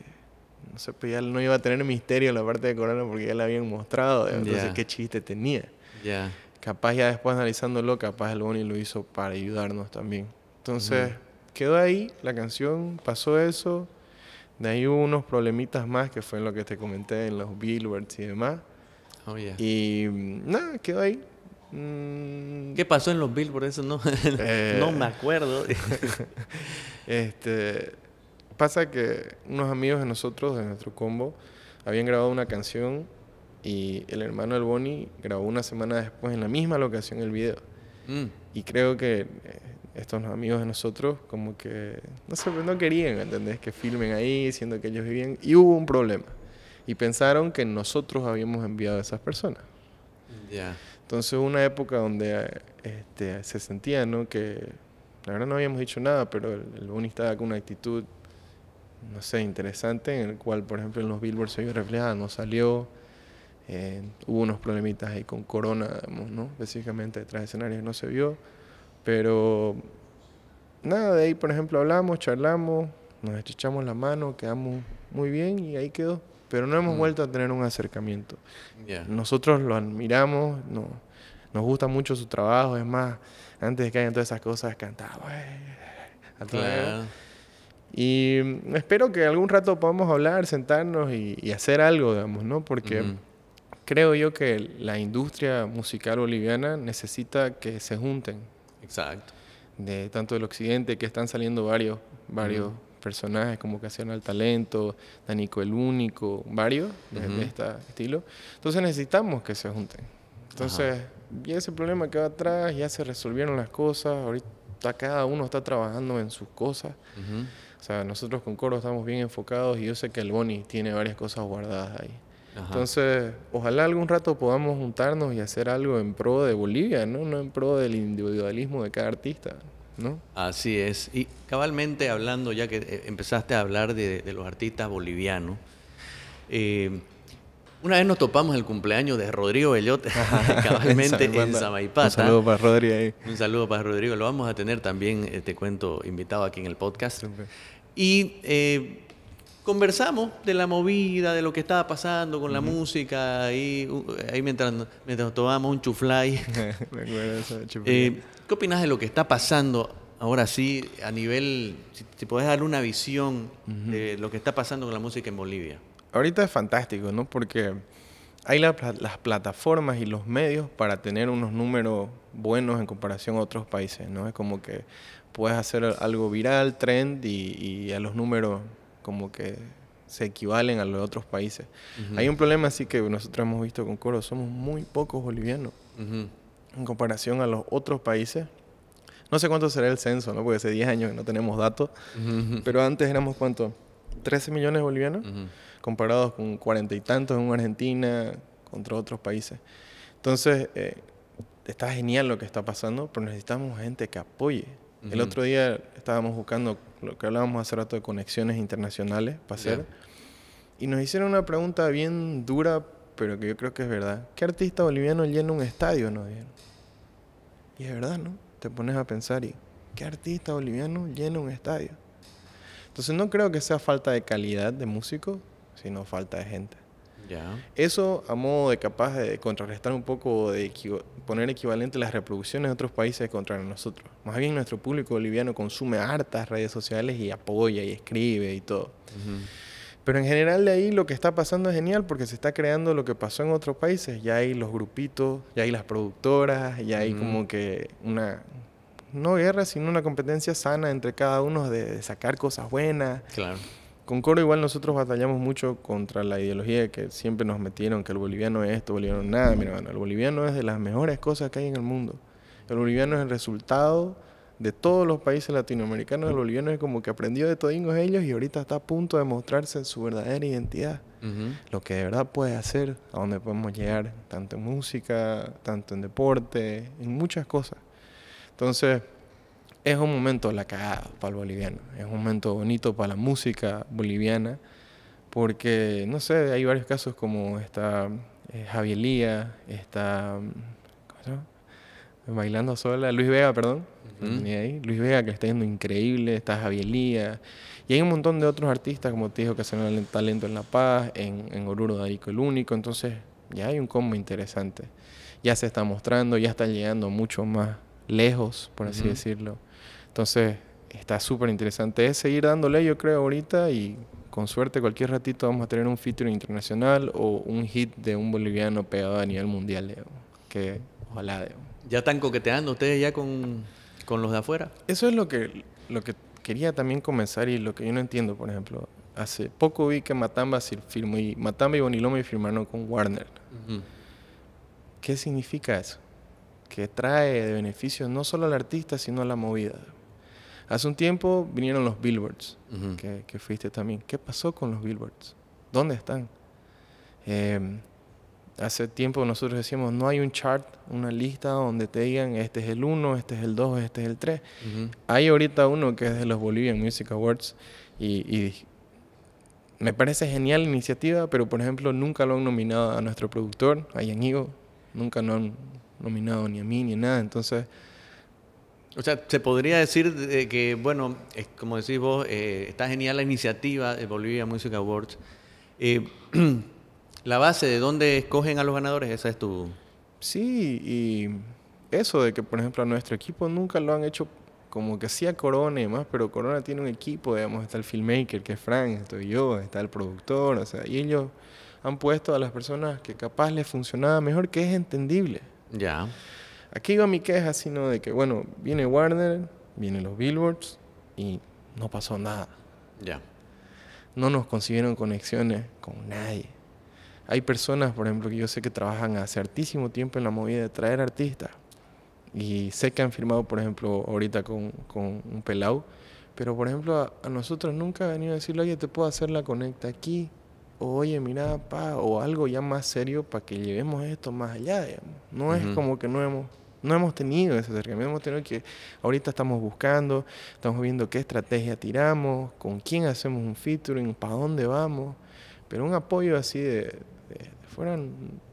no sé, pues ya no iba a tener misterio la parte de Corona porque ya la habían mostrado. Entonces, ¿qué chiste tenía? Ya. Capaz ya después analizándolo, capaz el Bonnie lo hizo para ayudarnos también. Entonces, quedó ahí la canción, pasó eso. De ahí hubo unos problemitas más que fue lo que te comenté en los billboards y demás. Oh, Y mm, nada, quedó ahí. Mm. ¿Qué pasó en los billboards? Eso no, no eh. me acuerdo. este pasa que unos amigos de nosotros, de nuestro combo, habían grabado una canción y el hermano del Boni grabó una semana después en la misma locación el video. Mm. Y creo que eh, estos amigos de nosotros como que no, sé, pues no querían, Que filmen ahí, siendo que ellos vivían. Y hubo un problema. Y pensaron que nosotros habíamos enviado a esas personas. Ya. Entonces una época donde este, se sentía, ¿no? Que la verdad no habíamos dicho nada, pero el, el Boni estaba con una actitud no sé, interesante, en el cual, por ejemplo, en los billboards se vio reflejada, no salió. Eh, hubo unos problemitas ahí con Corona, ¿no? Específicamente detrás de escenarios no se vio. Pero nada, de ahí, por ejemplo, hablamos, charlamos, nos echamos la mano, quedamos muy bien y ahí quedó. Pero no hemos mm. vuelto a tener un acercamiento. Nosotros lo admiramos, no, nos gusta mucho su trabajo. Es más, antes de que hayan todas esas cosas, cantaba. Eh", a y espero que algún rato podamos hablar, sentarnos y, hacer algo, digamos, ¿no? Porque creo yo que la industria musical boliviana necesita que se junten. Exacto. De tanto del occidente, que están saliendo varios, varios personajes como vocación al Talento, Danico el Único, varios de, este estilo. Entonces necesitamos que se junten. Entonces, ya ese problema va atrás, ya se resolvieron las cosas, ahorita cada uno está trabajando en sus cosas sea, nosotros con Coro estamos bien enfocados y yo sé que el Boni tiene varias cosas guardadas ahí. Entonces, ojalá algún rato podamos juntarnos y hacer algo en pro de Bolivia, ¿no? No en pro del individualismo de cada artista, ¿no? Así es. Y cabalmente hablando, ya que eh, empezaste a hablar de, los artistas bolivianos, eh, una vez nos topamos el cumpleaños de Rodrigo Bellote cabalmente en Samaipata. Un saludo para Rodrigo ahí. Un saludo para Rodrigo. Lo vamos a tener también, eh, te cuento, invitado aquí en el podcast. Y eh, conversamos de la movida, de lo que estaba pasando con la música, ahí, uh, ahí mientras, mientras tomábamos un chuflay. Eh, ¿Qué opinas de lo que está pasando ahora sí a nivel, si, podés puedes dar una visión de lo que está pasando con la música en Bolivia? Ahorita es fantástico, ¿no? Porque hay las plataformas y los medios para tener unos números buenos en comparación a otros países, ¿no? Es como que puedes hacer algo viral, trend y, a los números como que se equivalen a los otros países. Hay un problema así que nosotros hemos visto con Coro, somos muy pocos bolivianos en comparación a los otros países. No sé cuánto será el censo, ¿no? Porque hace 10 años no tenemos datos, pero antes éramos cuánto, 13 millones de bolivianos, comparados con cuarenta y tantos en Argentina, contra otros países. Entonces, eh, está genial lo que está pasando, pero necesitamos gente que apoye. El otro día estábamos buscando lo que hablábamos hace rato de conexiones internacionales para hacer. Y nos hicieron una pregunta bien dura, pero que yo creo que es verdad. ¿Qué artista boliviano llena un estadio? Nos Y es verdad, ¿no? Te pones a pensar y ¿qué artista boliviano llena un estadio? Entonces no creo que sea falta de calidad de músico, sino falta de gente. Eso a modo de capaz de contrarrestar un poco, de poner equivalente las reproducciones de otros países contra nosotros. Más bien nuestro público boliviano consume hartas redes sociales y apoya y escribe y todo. Pero en general de ahí lo que está pasando es genial porque se está creando lo que pasó en otros países. Ya hay los grupitos, ya hay las productoras, ya hay como que una, no guerra, sino una competencia sana entre cada uno de, de sacar cosas buenas. Claro con Coro igual nosotros batallamos mucho contra la ideología que siempre nos metieron, que el boliviano es esto, el boliviano es nada, mi El boliviano es de las mejores cosas que hay en el mundo. El boliviano es el resultado de todos los países latinoamericanos. El boliviano es como que aprendió de todingos ellos y ahorita está a punto de mostrarse su verdadera identidad. Lo que de verdad puede hacer, a dónde podemos llegar, tanto en música, tanto en deporte, en muchas cosas. Entonces es un momento la cagada para el boliviano. Es un momento bonito para la música boliviana. Porque, no sé, hay varios casos como está eh, Javier Lía, está. Bailando sola, Luis Vega, perdón. Luis Vega, que está yendo increíble, está Javier Lía. Y hay un montón de otros artistas, como te dijo, que hacen talento en La Paz, en, Oruro Darico el único. Entonces, ya hay un combo interesante. Ya se está mostrando, ya está llegando mucho más lejos, por así decirlo. Entonces, está súper interesante. Es seguir dándole, yo creo, ahorita y con suerte cualquier ratito vamos a tener un feature internacional o un hit de un boliviano pegado a nivel mundial, leo que ojalá. ¿Ya están coqueteando ustedes ya con, los de afuera? Eso es lo que, lo que quería también comenzar y lo que yo no entiendo, por ejemplo. Hace poco vi que Matamba, firmó y, Matamba y firmaron con Warner. ¿Qué significa eso? Que trae de beneficios no solo al artista, sino a la movida. Hace un tiempo vinieron los billboards, que, fuiste también. ¿Qué pasó con los billboards? ¿Dónde están? Em, hace tiempo nosotros decíamos, no hay un chart, una lista donde te digan, este es el 1, este es el 2, este es el 3. Hay ahorita uno que es de los Bolivian Music Awards y, me parece genial la iniciativa, pero por ejemplo nunca lo han nominado a nuestro productor, a Yanigo, nunca lo han nominado ni a mí ni nada. Entonces o sea, se podría decir que, bueno, como decís vos, eh, está genial la iniciativa de Bolivia Music Awards. Eh, la base de dónde escogen a los ganadores, esa es tu... Sí, y eso de que, por ejemplo, a nuestro equipo nunca lo han hecho como que hacía Corona y demás, pero Corona tiene un equipo, digamos, está el filmmaker, que es Frank, estoy yo, está el productor, o sea, y ellos han puesto a las personas que capaz les funcionaba mejor, que es entendible. Ya. Aquí iba mi queja, sino de que, bueno, viene Warner, vienen los billboards y no pasó nada. Ya. No nos consiguieron conexiones con nadie. Hay personas, por ejemplo, que yo sé que trabajan hace altísimo tiempo en la movida de traer artistas. Y sé que han firmado, por ejemplo, ahorita con, un pelau. Pero, por ejemplo, a, a, nosotros nunca ha venido a decirle, oye, te puedo hacer la conecta aquí oye, mira, pa, o algo ya más serio para que llevemos esto más allá. No es como que no hemos, no hemos tenido ese acercamiento, hemos tenido que, ahorita estamos buscando, estamos viendo qué estrategia tiramos, con quién hacemos un featuring, para dónde vamos, pero un apoyo así de, de, fuera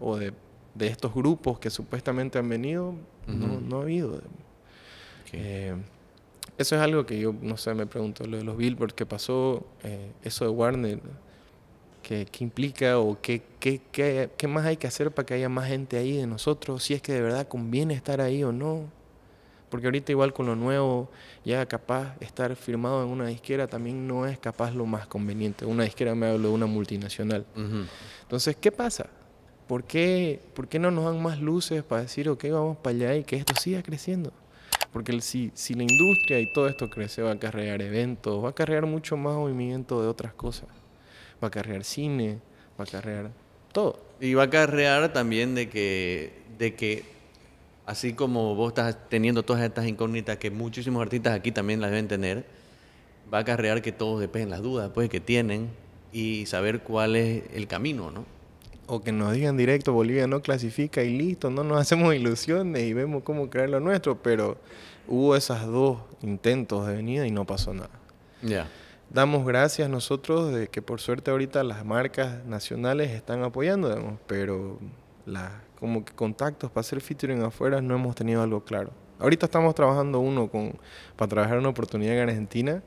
o de, estos grupos que supuestamente han venido, no, ha habido. Eh, eso es algo que yo, no sé, me pregunto, lo de los Billboard que pasó, eh, eso de Warner, ¿Qué implica o qué más hay que hacer para que haya más gente ahí de nosotros, si es que de verdad conviene estar ahí o no. Porque ahorita igual con lo nuevo, ya capaz estar firmado en una disquera también no es capaz lo más conveniente. Una disquera me hablo de una multinacional. Entonces, ¿qué pasa? ¿Por qué, ¿Por no nos dan más luces para decir, ok, vamos para allá y que esto siga creciendo? Porque si, la industria y todo esto crece, va a cargar eventos, va a cargar mucho más movimiento de otras cosas va a carrear cine, va a carrear todo. Y va a carrear también de que, de que así como vos estás teniendo todas estas incógnitas que muchísimos artistas aquí también las deben tener, va a acarrear que todos dependen las dudas pues, que tienen y saber cuál es el camino, ¿no? O que nos digan directo, Bolivia no clasifica y listo, no nos hacemos ilusiones y vemos cómo crear lo nuestro, pero hubo esos dos intentos de venida y no pasó nada. Ya damos gracias nosotros de que por suerte ahorita las marcas nacionales están apoyando, pero la, como que contactos para hacer featuring afuera no hemos tenido algo claro. Ahorita estamos trabajando uno con, para trabajar una oportunidad en Argentina,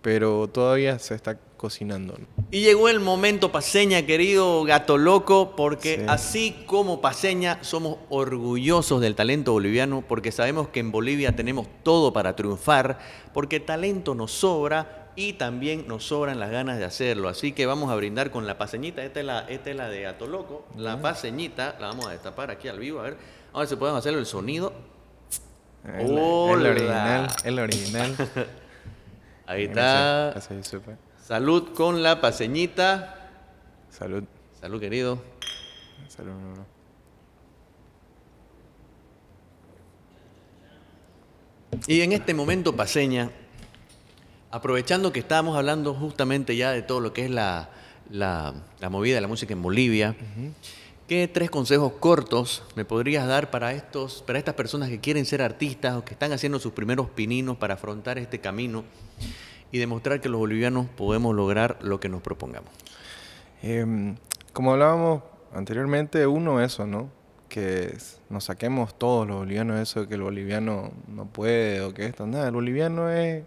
pero todavía se está cocinando. Y llegó el momento, Paseña, querido gato loco, porque así como Paseña somos orgullosos del talento boliviano, porque sabemos que en Bolivia tenemos todo para triunfar, porque talento nos sobra, y también nos sobran las ganas de hacerlo. Así que vamos a brindar con la paseñita. Esta es la, esta es la de Atoloco. La paseñita la vamos a destapar aquí al vivo. A ver, ahora se si podemos hacer el sonido. El, el original. Ahí está. Pues. Salud con la paseñita. Salud. Salud, querido. Salud, Y en este momento, Paseña, Aprovechando que estábamos hablando justamente ya de todo lo que es la, movida de la música en Bolivia, ¿qué tres consejos cortos me podrías dar para, estos, para estas personas que quieren ser artistas o que están haciendo sus primeros pininos para afrontar este camino y demostrar que los bolivianos podemos lograr lo que nos propongamos? Em, como hablábamos anteriormente, uno eso, ¿no? que nos saquemos todos los bolivianos eso de que el boliviano no puede o que esto, nada, el boliviano es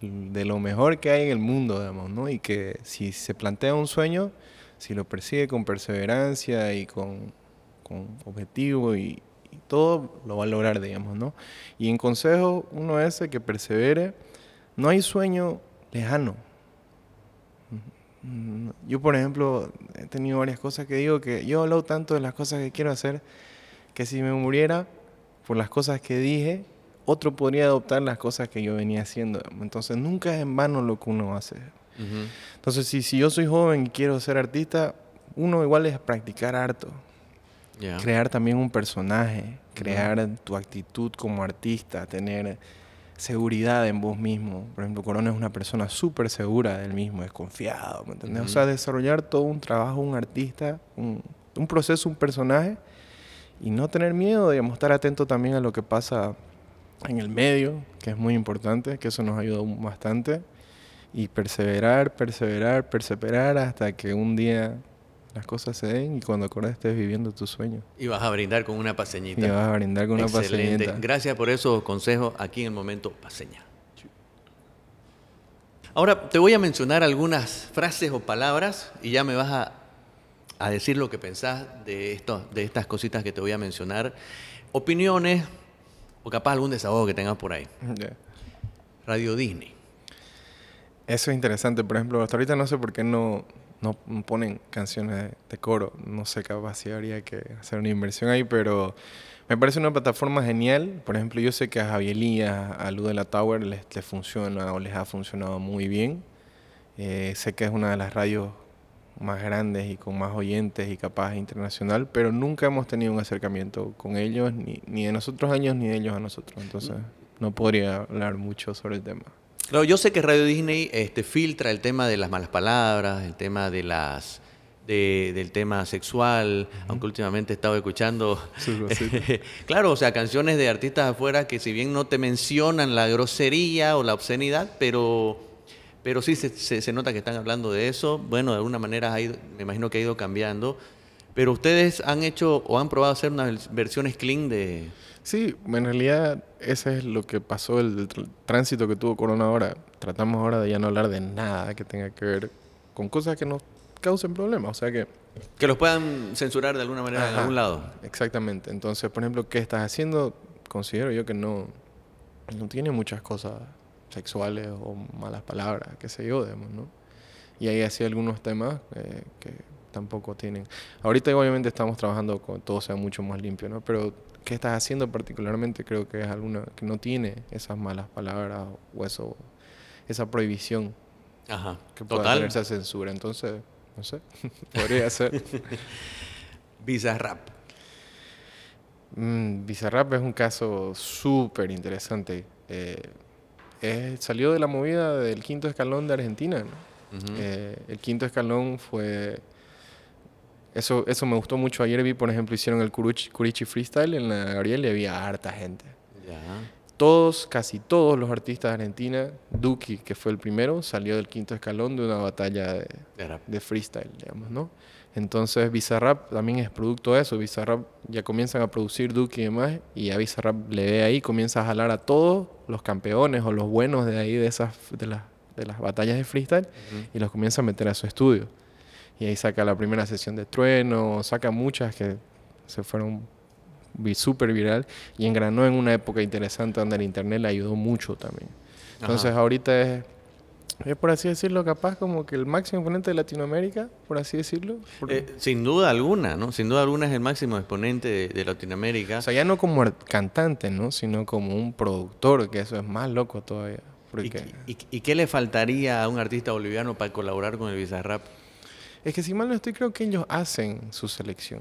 de lo mejor que hay en el mundo, digamos, ¿no? Y que si se plantea un sueño, si lo persigue con perseverancia y con, objetivo y, todo, lo va a lograr, digamos, ¿no? Y en consejo, uno es que persevere. No hay sueño lejano. Yo, por ejemplo, he tenido varias cosas que digo que yo hablo tanto de las cosas que quiero hacer que si me muriera por las cosas que dije, otro podría adoptar las cosas que yo venía haciendo. Entonces, nunca es en vano lo que uno hace. Entonces, si, si yo soy joven y quiero ser artista, uno igual es practicar harto. Crear también un personaje, crear tu actitud como artista, tener seguridad en vos mismo. Por ejemplo, Corona es una persona súper segura del mismo, es confiado, ¿me entendés? O sea, desarrollar todo un trabajo, un artista, un, un proceso, un personaje y no tener miedo, digamos, estar atento también a lo que pasa en el medio, que es muy importante, que eso nos ayudó bastante. Y perseverar, perseverar, perseverar hasta que un día las cosas se den y cuando acordes estés viviendo tu sueño. Y vas a brindar con una paseñita. Y vas a brindar con una paseñita. Gracias por esos consejos aquí en el momento paseña. Ahora te voy a mencionar algunas frases o palabras y ya me vas a, a decir lo que pensás de, esto, de estas cositas que te voy a mencionar. Opiniones, capaz algún desahogo que tengas por ahí. Radio Disney. Eso es interesante. Por ejemplo, hasta ahorita no sé por qué no, no ponen canciones de coro. No sé, capaz si habría que hacer una inversión ahí, pero me parece una plataforma genial. Por ejemplo, yo sé que a Javier a, Luz de la Tower les, funciona o les ha funcionado muy bien. Eh, sé que es una de las radios más grandes y con más oyentes y capaz internacional, pero nunca hemos tenido un acercamiento con ellos, ni, ni de nosotros años, ni de ellos a nosotros. Entonces, no podría hablar mucho sobre el tema. Claro, yo sé que Radio Disney este, filtra el tema de las malas palabras, el tema de las... del tema sexual, aunque últimamente he estado escuchando, claro, o sea, canciones de artistas afuera que si bien no te mencionan la grosería o la obscenidad, pero pero sí se, se, nota que están hablando de eso. Bueno, de alguna manera ha ido, me imagino que ha ido cambiando. Pero ustedes han hecho o han probado hacer unas versiones clean de... Sí, en realidad ese es lo que pasó, el, tránsito que tuvo Corona ahora. Tratamos ahora de ya no hablar de nada que tenga que ver con cosas que nos causen problemas, o sea que... Que los puedan censurar de alguna manera en algún lado. Exactamente. Entonces, por ejemplo, ¿qué estás haciendo? Considero yo que no, no tiene muchas cosas sexuales o malas palabras, qué sé yo, digamos, ¿no? Y ahí así algunos temas eh, que tampoco tienen. Ahorita obviamente estamos trabajando con todo sea mucho más limpio, ¿no? Pero qué estás haciendo particularmente creo que es alguna que no tiene esas malas palabras o eso, esa prohibición. Ajá. Que Total. Tener esa censura, entonces, no sé, podría ser. Bizarrap. Mm, Bizarrap es un caso súper interesante. Eh, salió de la movida del quinto escalón de Argentina. Eh, el quinto escalón fue... Eso, eso me gustó mucho. Ayer vi, por ejemplo, hicieron el Curichi Freestyle en la Gabriel y había harta gente. Todos, casi todos los artistas de Argentina, Duki, que fue el primero, salió del quinto escalón de una batalla de, de freestyle, digamos, ¿no? Entonces Bizarrap también es producto de eso. Bizarrap ya comienzan a producir Duke y demás, y a Bizarrap le ve ahí, comienza a jalar a todos los campeones o los buenos de ahí, de esas, de las, batallas de freestyle, y los comienza a meter a su estudio. Y ahí saca la primera sesión de Trueno, saca muchas que se fueron súper viral y engranó en una época interesante donde el internet le ayudó mucho también. Entonces ahorita es es eh, por así decirlo, capaz como que el máximo exponente de Latinoamérica, por así decirlo. Eh, sin duda alguna, ¿no? Sin duda alguna es el máximo exponente de, Latinoamérica. O sea, ya no como cantante, ¿no? Sino como un productor, que eso es más loco todavía. ¿Y, y qué le faltaría a un artista boliviano para colaborar con el Bizarrap? Es que si mal no estoy, creo que ellos hacen su selección.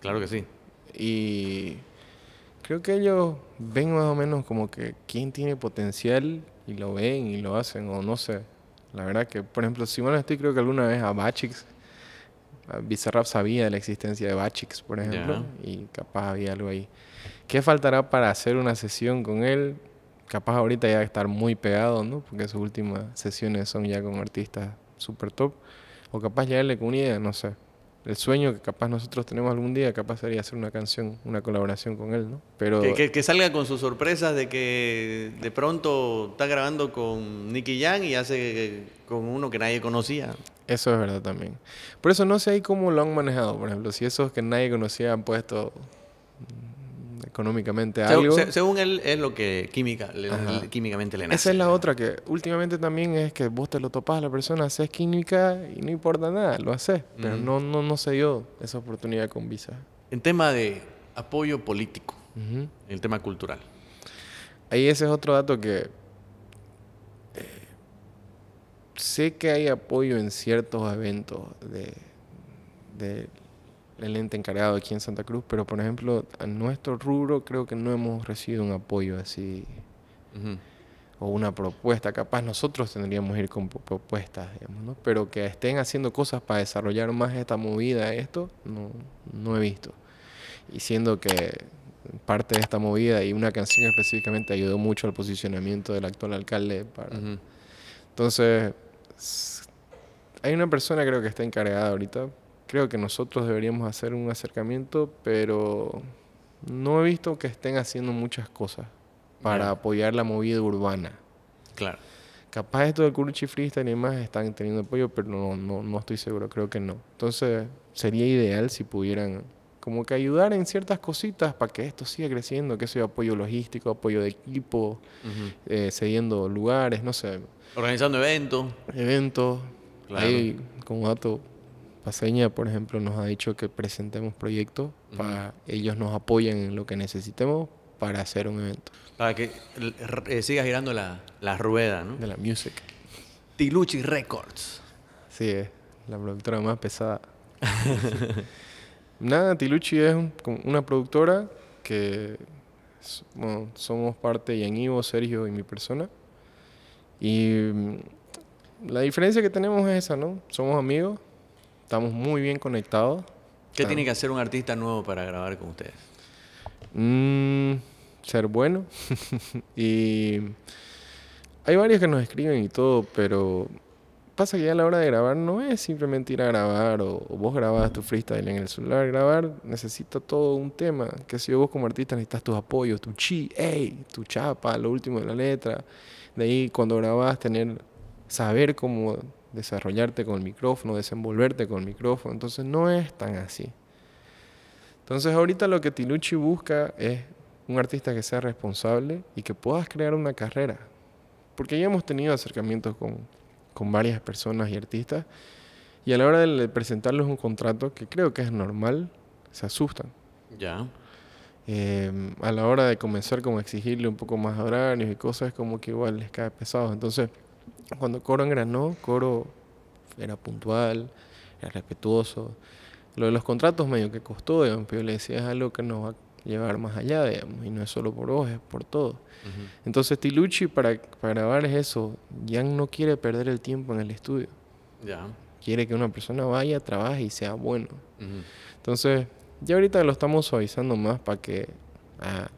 Claro que sí. Y creo que ellos ven más o menos como que quién tiene potencial y lo ven y lo hacen, o no sé. La verdad que, por ejemplo, si mal estoy, creo que alguna vez a Bachix, Bizarrap sabía de la existencia de Bachix, por ejemplo, y capaz había algo ahí. ¿Qué faltará para hacer una sesión con él? Capaz ahorita ya estar muy pegado, ¿no? Porque sus últimas sesiones son ya con artistas super top. O capaz llegarle con una idea, no sé el sueño que capaz nosotros tenemos algún día, capaz sería hacer una canción, una colaboración con él, ¿no? Pero que, salga con sus sorpresas de que de pronto está grabando con Nicky Young y hace con uno que nadie conocía. Eso es verdad también. Por eso no sé ahí cómo lo han manejado, por ejemplo, si esos que nadie conocía han puesto económicamente algo. según él, es lo que química, químicamente le nace. Esa es la otra que últimamente también es que vos te lo topás a la persona, haces química y no importa nada, lo haces. Pero no, no, no se dio esa oportunidad con visa. En tema de apoyo político, en el tema cultural. Ahí ese es otro dato que eh, sé que hay apoyo en ciertos eventos de, el ente encargado aquí en Santa Cruz, pero por ejemplo, en nuestro rubro creo que no hemos recibido un apoyo así o una propuesta. Capaz nosotros tendríamos que ir con propuestas, ¿no? pero que estén haciendo cosas para desarrollar más esta movida, esto, no, no he visto. Y siendo que parte de esta movida y una canción específicamente ayudó mucho al posicionamiento del actual alcalde para... Entonces, hay una persona creo que está encargada ahorita, creo que nosotros deberíamos hacer un acercamiento, pero no he visto que estén haciendo muchas cosas para apoyar la movida urbana. Claro. Capaz esto del Curuchi Freestyle y demás están teniendo apoyo, pero no, no, estoy seguro, creo que no. Entonces, sería ideal si pudieran como que ayudar en ciertas cositas para que esto siga creciendo, que sea apoyo logístico, apoyo de equipo, eh, cediendo lugares, no sé. Organizando eventos. Eventos. Claro. Ahí, como dato, Paseña, por ejemplo, nos ha dicho que presentemos proyectos para ellos nos apoyen en lo que necesitemos para hacer un evento. Para que eh, siga girando la, la, rueda, ¿no? De la music. Tiluchi Records. Sí, es la productora más pesada. Nada, Tiluchi es una productora que somos parte, Ian Ivo, Sergio y mi persona. Y mm, la diferencia que tenemos es esa, ¿no? Somos amigos Estamos muy bien conectados. ¿Qué tiene que hacer un artista nuevo para grabar con ustedes? Mm, ser bueno. y hay varios que nos escriben y todo, pero pasa que ya a la hora de grabar no es simplemente ir a grabar o, vos grabás tu freestyle en el celular. Grabar necesita todo un tema. Que si vos como artista necesitas tus apoyos, tu chi, tu chapa, lo último de la letra. De ahí cuando grabás tener, saber cómo desarrollarte con el micrófono, desenvolverte con el micrófono. Entonces no es tan así. Entonces ahorita lo que Tilucci busca es un artista que sea responsable y que puedas crear una carrera. Porque ya hemos tenido acercamientos con, varias personas y artistas y a la hora de presentarles un contrato, que creo que es normal, se asustan. Ya. Em, a la hora de comenzar como exigirle un poco más horarios y cosas, como que igual les cae pesado. Entonces, cuando Coro engranó, Coro era puntual, era respetuoso. Lo de los contratos medio que costó, digamos, pero le decía es algo que nos va a llevar más allá, digamos, y no es solo por vos, es por todo. Entonces Tilucci, para, para grabar es eso, ya no quiere perder el tiempo en el estudio. Ya. Quiere que una persona vaya, trabaje y sea bueno. Entonces, ya ahorita lo estamos suavizando más para que... Ah,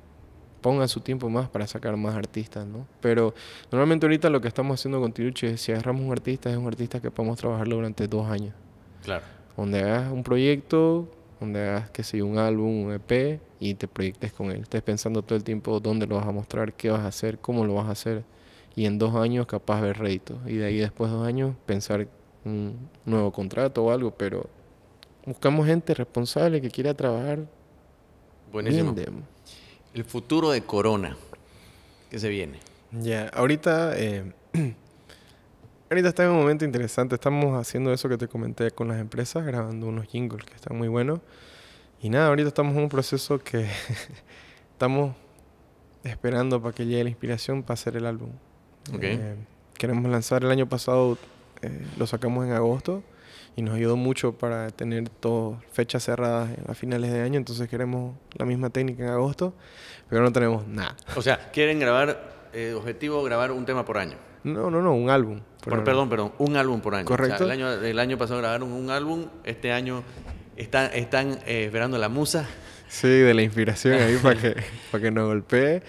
pongan su tiempo más para sacar más artistas, ¿no? Pero normalmente ahorita lo que estamos haciendo con Tiruchi es si agarramos un artista, es un artista que podemos trabajarlo durante dos años. Claro. Donde hagas un proyecto, donde hagas, que sé un álbum, un EP y te proyectes con él. Estés pensando todo el tiempo dónde lo vas a mostrar, qué vas a hacer, cómo lo vas a hacer. Y en dos años capaz ver réditos. Y de ahí después de dos años pensar un nuevo contrato o algo, pero buscamos gente responsable que quiera trabajar. Buenísimo. El futuro de Corona, que se viene. Ya, ahorita, eh, ahorita está en un momento interesante. Estamos haciendo eso que te comenté con las empresas, grabando unos jingles que están muy buenos. Y nada, ahorita estamos en un proceso que estamos esperando para que llegue la inspiración para hacer el álbum. Eh, queremos lanzar el año pasado, eh, lo sacamos en agosto y nos ayudó mucho para tener todas fechas cerradas a finales de año, entonces queremos la misma técnica en agosto, pero no tenemos nada. O sea, quieren grabar, eh, objetivo grabar un tema por año. No, no, no, un álbum. perdón, perdón, un álbum por año. Correcto. el, año, el año pasado grabaron un álbum, este año está, están eh, esperando la musa. Sí, de la inspiración ahí para que, para que nos golpee.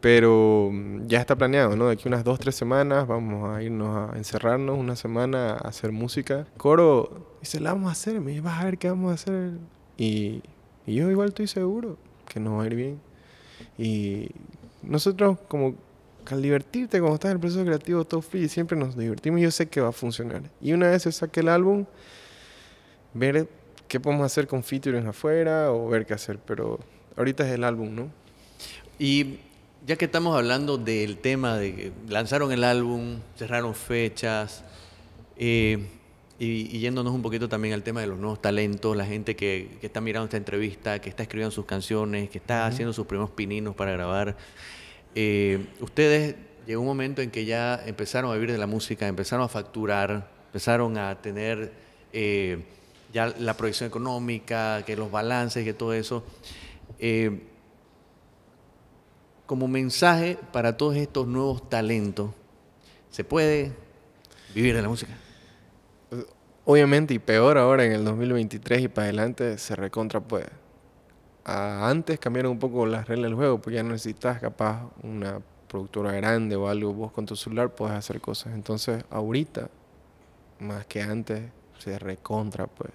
Pero mm, ya está planeado, ¿no? De aquí unas dos, tres semanas vamos a irnos a encerrarnos una semana a hacer música. Coro dice, la vamos a hacer, me dice, vas a ver qué vamos a hacer. Y, yo igual estoy seguro que nos va a ir bien. Y nosotros como al divertirte cuando estás en el proceso creativo todo free, siempre nos divertimos y yo sé que va a funcionar. Y una vez se saque el álbum, ver qué podemos hacer con featuring afuera o ver qué hacer, pero ahorita es el álbum, ¿no? Y ya que estamos hablando del tema de que lanzaron el álbum, cerraron fechas, eh, y, yéndonos un poquito también al tema de los nuevos talentos, la gente que, está mirando esta entrevista, que está escribiendo sus canciones, que está haciendo sus primeros pininos para grabar. Eh, ustedes llegó un momento en que ya empezaron a vivir de la música, empezaron a facturar, empezaron a tener eh, ya la proyección económica, que los balances, que todo eso como mensaje para todos estos nuevos talentos? ¿Se puede vivir de la música? Obviamente, y peor ahora en el 2023 y para adelante, se recontra pues, antes cambiaron un poco las reglas del juego, porque ya no necesitas capaz una productora grande o algo, vos con tu celular puedes hacer cosas. Entonces, ahorita, más que antes, se recontra, pues.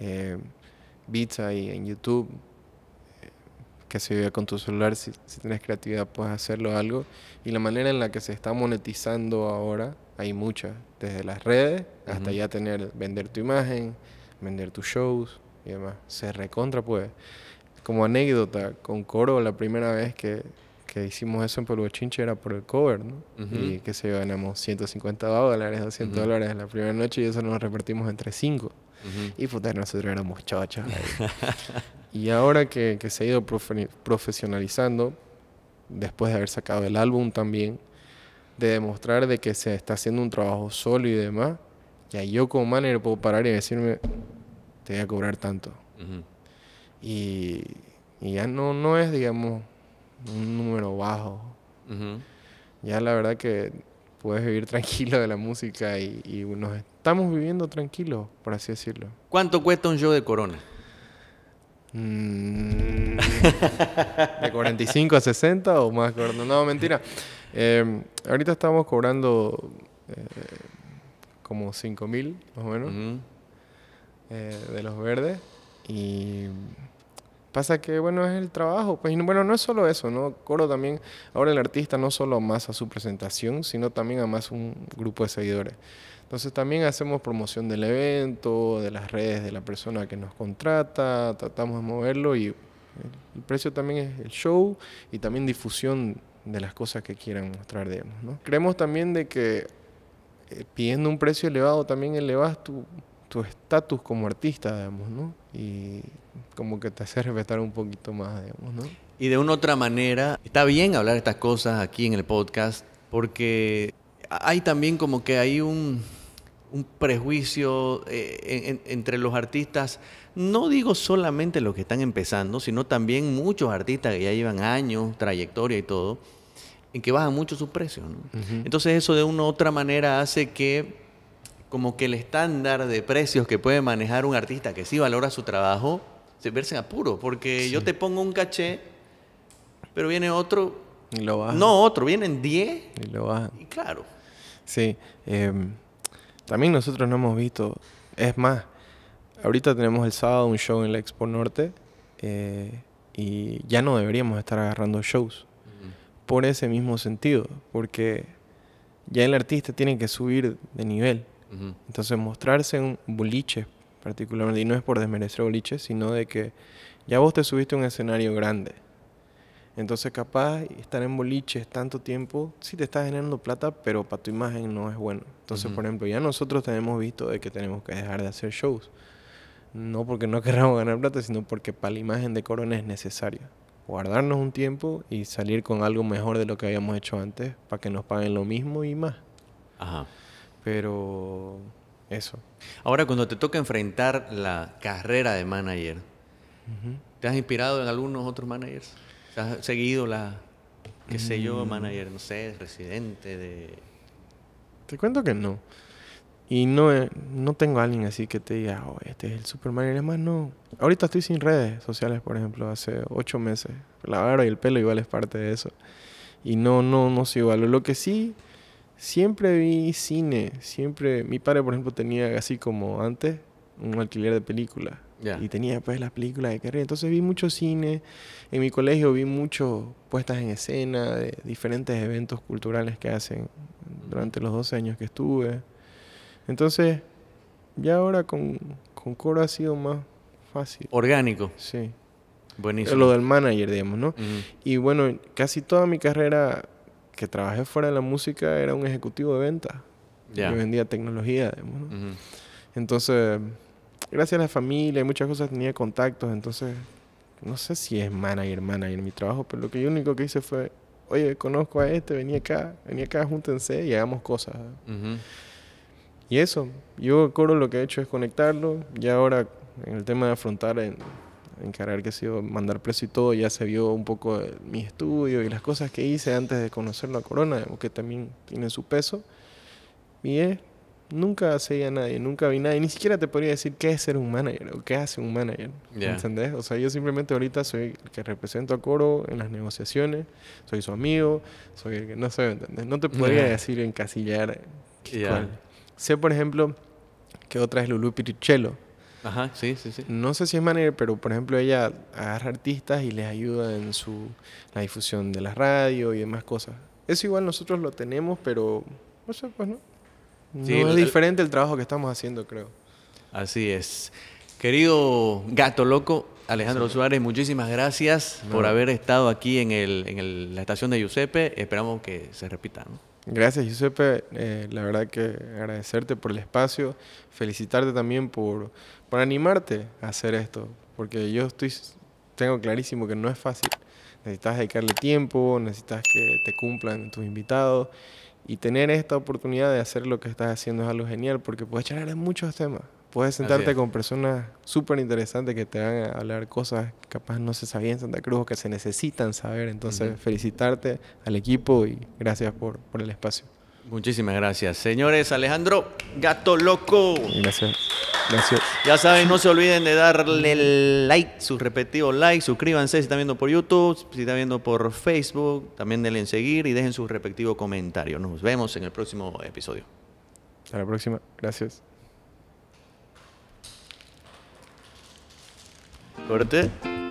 Eh, beats en YouTube, que se con tu celular, si, tienes creatividad puedes hacerlo algo. Y la manera en la que se está monetizando ahora, hay muchas, desde las redes hasta ya tener, vender tu imagen, vender tus shows y demás. Se recontra pues Como anécdota, con Coro la primera vez que, que hicimos eso en Pueblo Chinche era por el cover, ¿no? Y que se ganamos 150 dólares, 200 dólares la primera noche y eso nos repartimos entre cinco. Y puta, nosotros éramos chacha Y ahora que, se ha ido profesionalizando, después de haber sacado el álbum también, de demostrar de que se está haciendo un trabajo solo y demás, ya yo como manager puedo parar y decirme, te voy a cobrar tanto. y, ya no, no es, digamos, un número bajo. Ya la verdad que puedes vivir tranquilo de la música y, y nos estamos viviendo tranquilos, por así decirlo. ¿Cuánto cuesta un show de Corona? Mm. ¿De 45 a 60 o más No, mentira. Eh, ahorita estamos cobrando eh, como 5 mil, más o menos, eh, de los verdes. Y pasa que, bueno, es el trabajo. Pues, bueno, no es solo eso, ¿no? Coro también, ahora el artista no solo más a su presentación, sino también a más un grupo de seguidores. Entonces también hacemos promoción del evento, de las redes de la persona que nos contrata, tratamos de moverlo y el precio también es el show y también difusión de las cosas que quieran mostrar, ¿no? Creemos también de que eh, pidiendo un precio elevado también elevas tu tu estatus como artista, digamos, ¿no? Y como que te hace respetar un poquito más, digamos, ¿no? Y de una otra manera, está bien hablar estas cosas aquí en el podcast, porque hay también como que hay un, un prejuicio eh, entre los artistas, no digo solamente los que están empezando, sino también muchos artistas que ya llevan años, trayectoria y todo, en que bajan mucho sus precios. Entonces eso de una u otra manera hace que como que el estándar de precios que puede manejar un artista que sí valora su trabajo, se verse en apuro, porque yo te pongo un caché, pero viene otro... Y lo baja. No, otro, vienen 10. Y lo bajan. Y claro. Sí. Em, también nosotros no hemos visto. Es más, ahorita tenemos el sábado un show en la Expo Norte eh, y ya no deberíamos estar agarrando shows por ese mismo sentido, porque ya el artista tiene que subir de nivel. Entonces mostrarse en boliche particularmente, y no es por desmerecer boliche, sino de que ya vos te subiste a un escenario grande entonces capaz estar en boliches tanto tiempo, sí te está generando plata, pero para tu imagen no es bueno. Entonces, por ejemplo, ya nosotros tenemos visto de que tenemos que dejar de hacer shows. No porque no queramos ganar plata, sino porque para la imagen de Corona es necesario Guardarnos un tiempo y salir con algo mejor de lo que habíamos hecho antes para que nos paguen lo mismo y más. Ajá. Pero eso. Ahora, cuando te toca enfrentar la carrera de manager, ¿te has inspirado en algunos otros managers? has seguido la, qué sé yo, mm. manager, no sé, residente de... Te cuento que no. Y no, eh, no tengo a alguien así que te diga, oh, este es el Superman. Y más, no. Ahorita estoy sin redes sociales, por ejemplo, hace ocho meses. La barba y el pelo igual es parte de eso. Y no, no, no se igual. Lo que sí, siempre vi cine. Siempre, mi padre, por ejemplo, tenía así como antes, un alquiler de película. Y tenía pues las películas de carrera. Entonces vi mucho cine. En mi colegio vi mucho puestas en escena de diferentes eventos culturales que hacen durante los 12 años que estuve. Entonces, ya ahora con, coro ha sido más fácil. Orgánico. Sí. Buenísimo. Lo del manager, digamos, ¿no? Y bueno, casi toda mi carrera que trabajé fuera de la música era un ejecutivo de venta. Yo vendía tecnología, digamos, ¿no? Entonces gracias a la familia y muchas cosas tenía contactos, entonces no sé si es manager, manager mi trabajo, pero lo que yo único que hice fue, oye, conozco a este, vení acá, vení acá, júntense y hagamos cosas. Y eso, yo Coro lo que he hecho es conectarlo, y ahora en el tema de afrontar, en, encarar que sido mandar preso y todo, ya se vio un poco mi estudio y las cosas que hice antes de conocerlo a Corona, que también tienen su peso. Y es Nunca seguía a nadie, nunca vi nadie. Ni siquiera te podría decir qué es ser un manager o qué hace un manager. ¿Entendés? O sea, yo simplemente ahorita soy el que represento a Coro en las negociaciones, soy su amigo, soy el que no sé, ¿entendés? No te podría decir encasillar eh, Sé, por ejemplo, que otra es Lulu Pirichello. Ajá, sí, sí, sí. No sé si es manager, pero por ejemplo ella agarra artistas y les ayuda en su la difusión de la radio y demás cosas. Eso igual nosotros lo tenemos, pero o pues no no es diferente el trabajo que estamos haciendo, creo. Así es. Querido gato loco, Alejandro Suárez, muchísimas gracias por haber estado aquí en, el, en el, la estación de Giuseppe. Esperamos que se repita. ¿no? Gracias, Giuseppe. Eh, la verdad que agradecerte por el espacio, felicitarte también por, por animarte a hacer esto, porque yo estoy, tengo clarísimo que no es fácil. Necesitas dedicarle tiempo, necesitas que te cumplan tus invitados y tener esta oportunidad de hacer lo que estás haciendo es algo genial porque puedes charlar en muchos temas. Puedes sentarte con personas súper interesantes que te van a hablar cosas que capaz no se sabían en Santa Cruz o que se necesitan saber. Entonces, felicitarte al equipo y gracias por, por el espacio. Muchísimas gracias. Señores, Alejandro Gato Loco. Gracias. Gracias. Ya saben, no se olviden de darle like, su respectivos like. suscríbanse si están viendo por YouTube, si están viendo por Facebook, también denle en seguir y dejen su respectivos comentario. Nos vemos en el próximo episodio. Hasta la próxima. Gracias. Corte.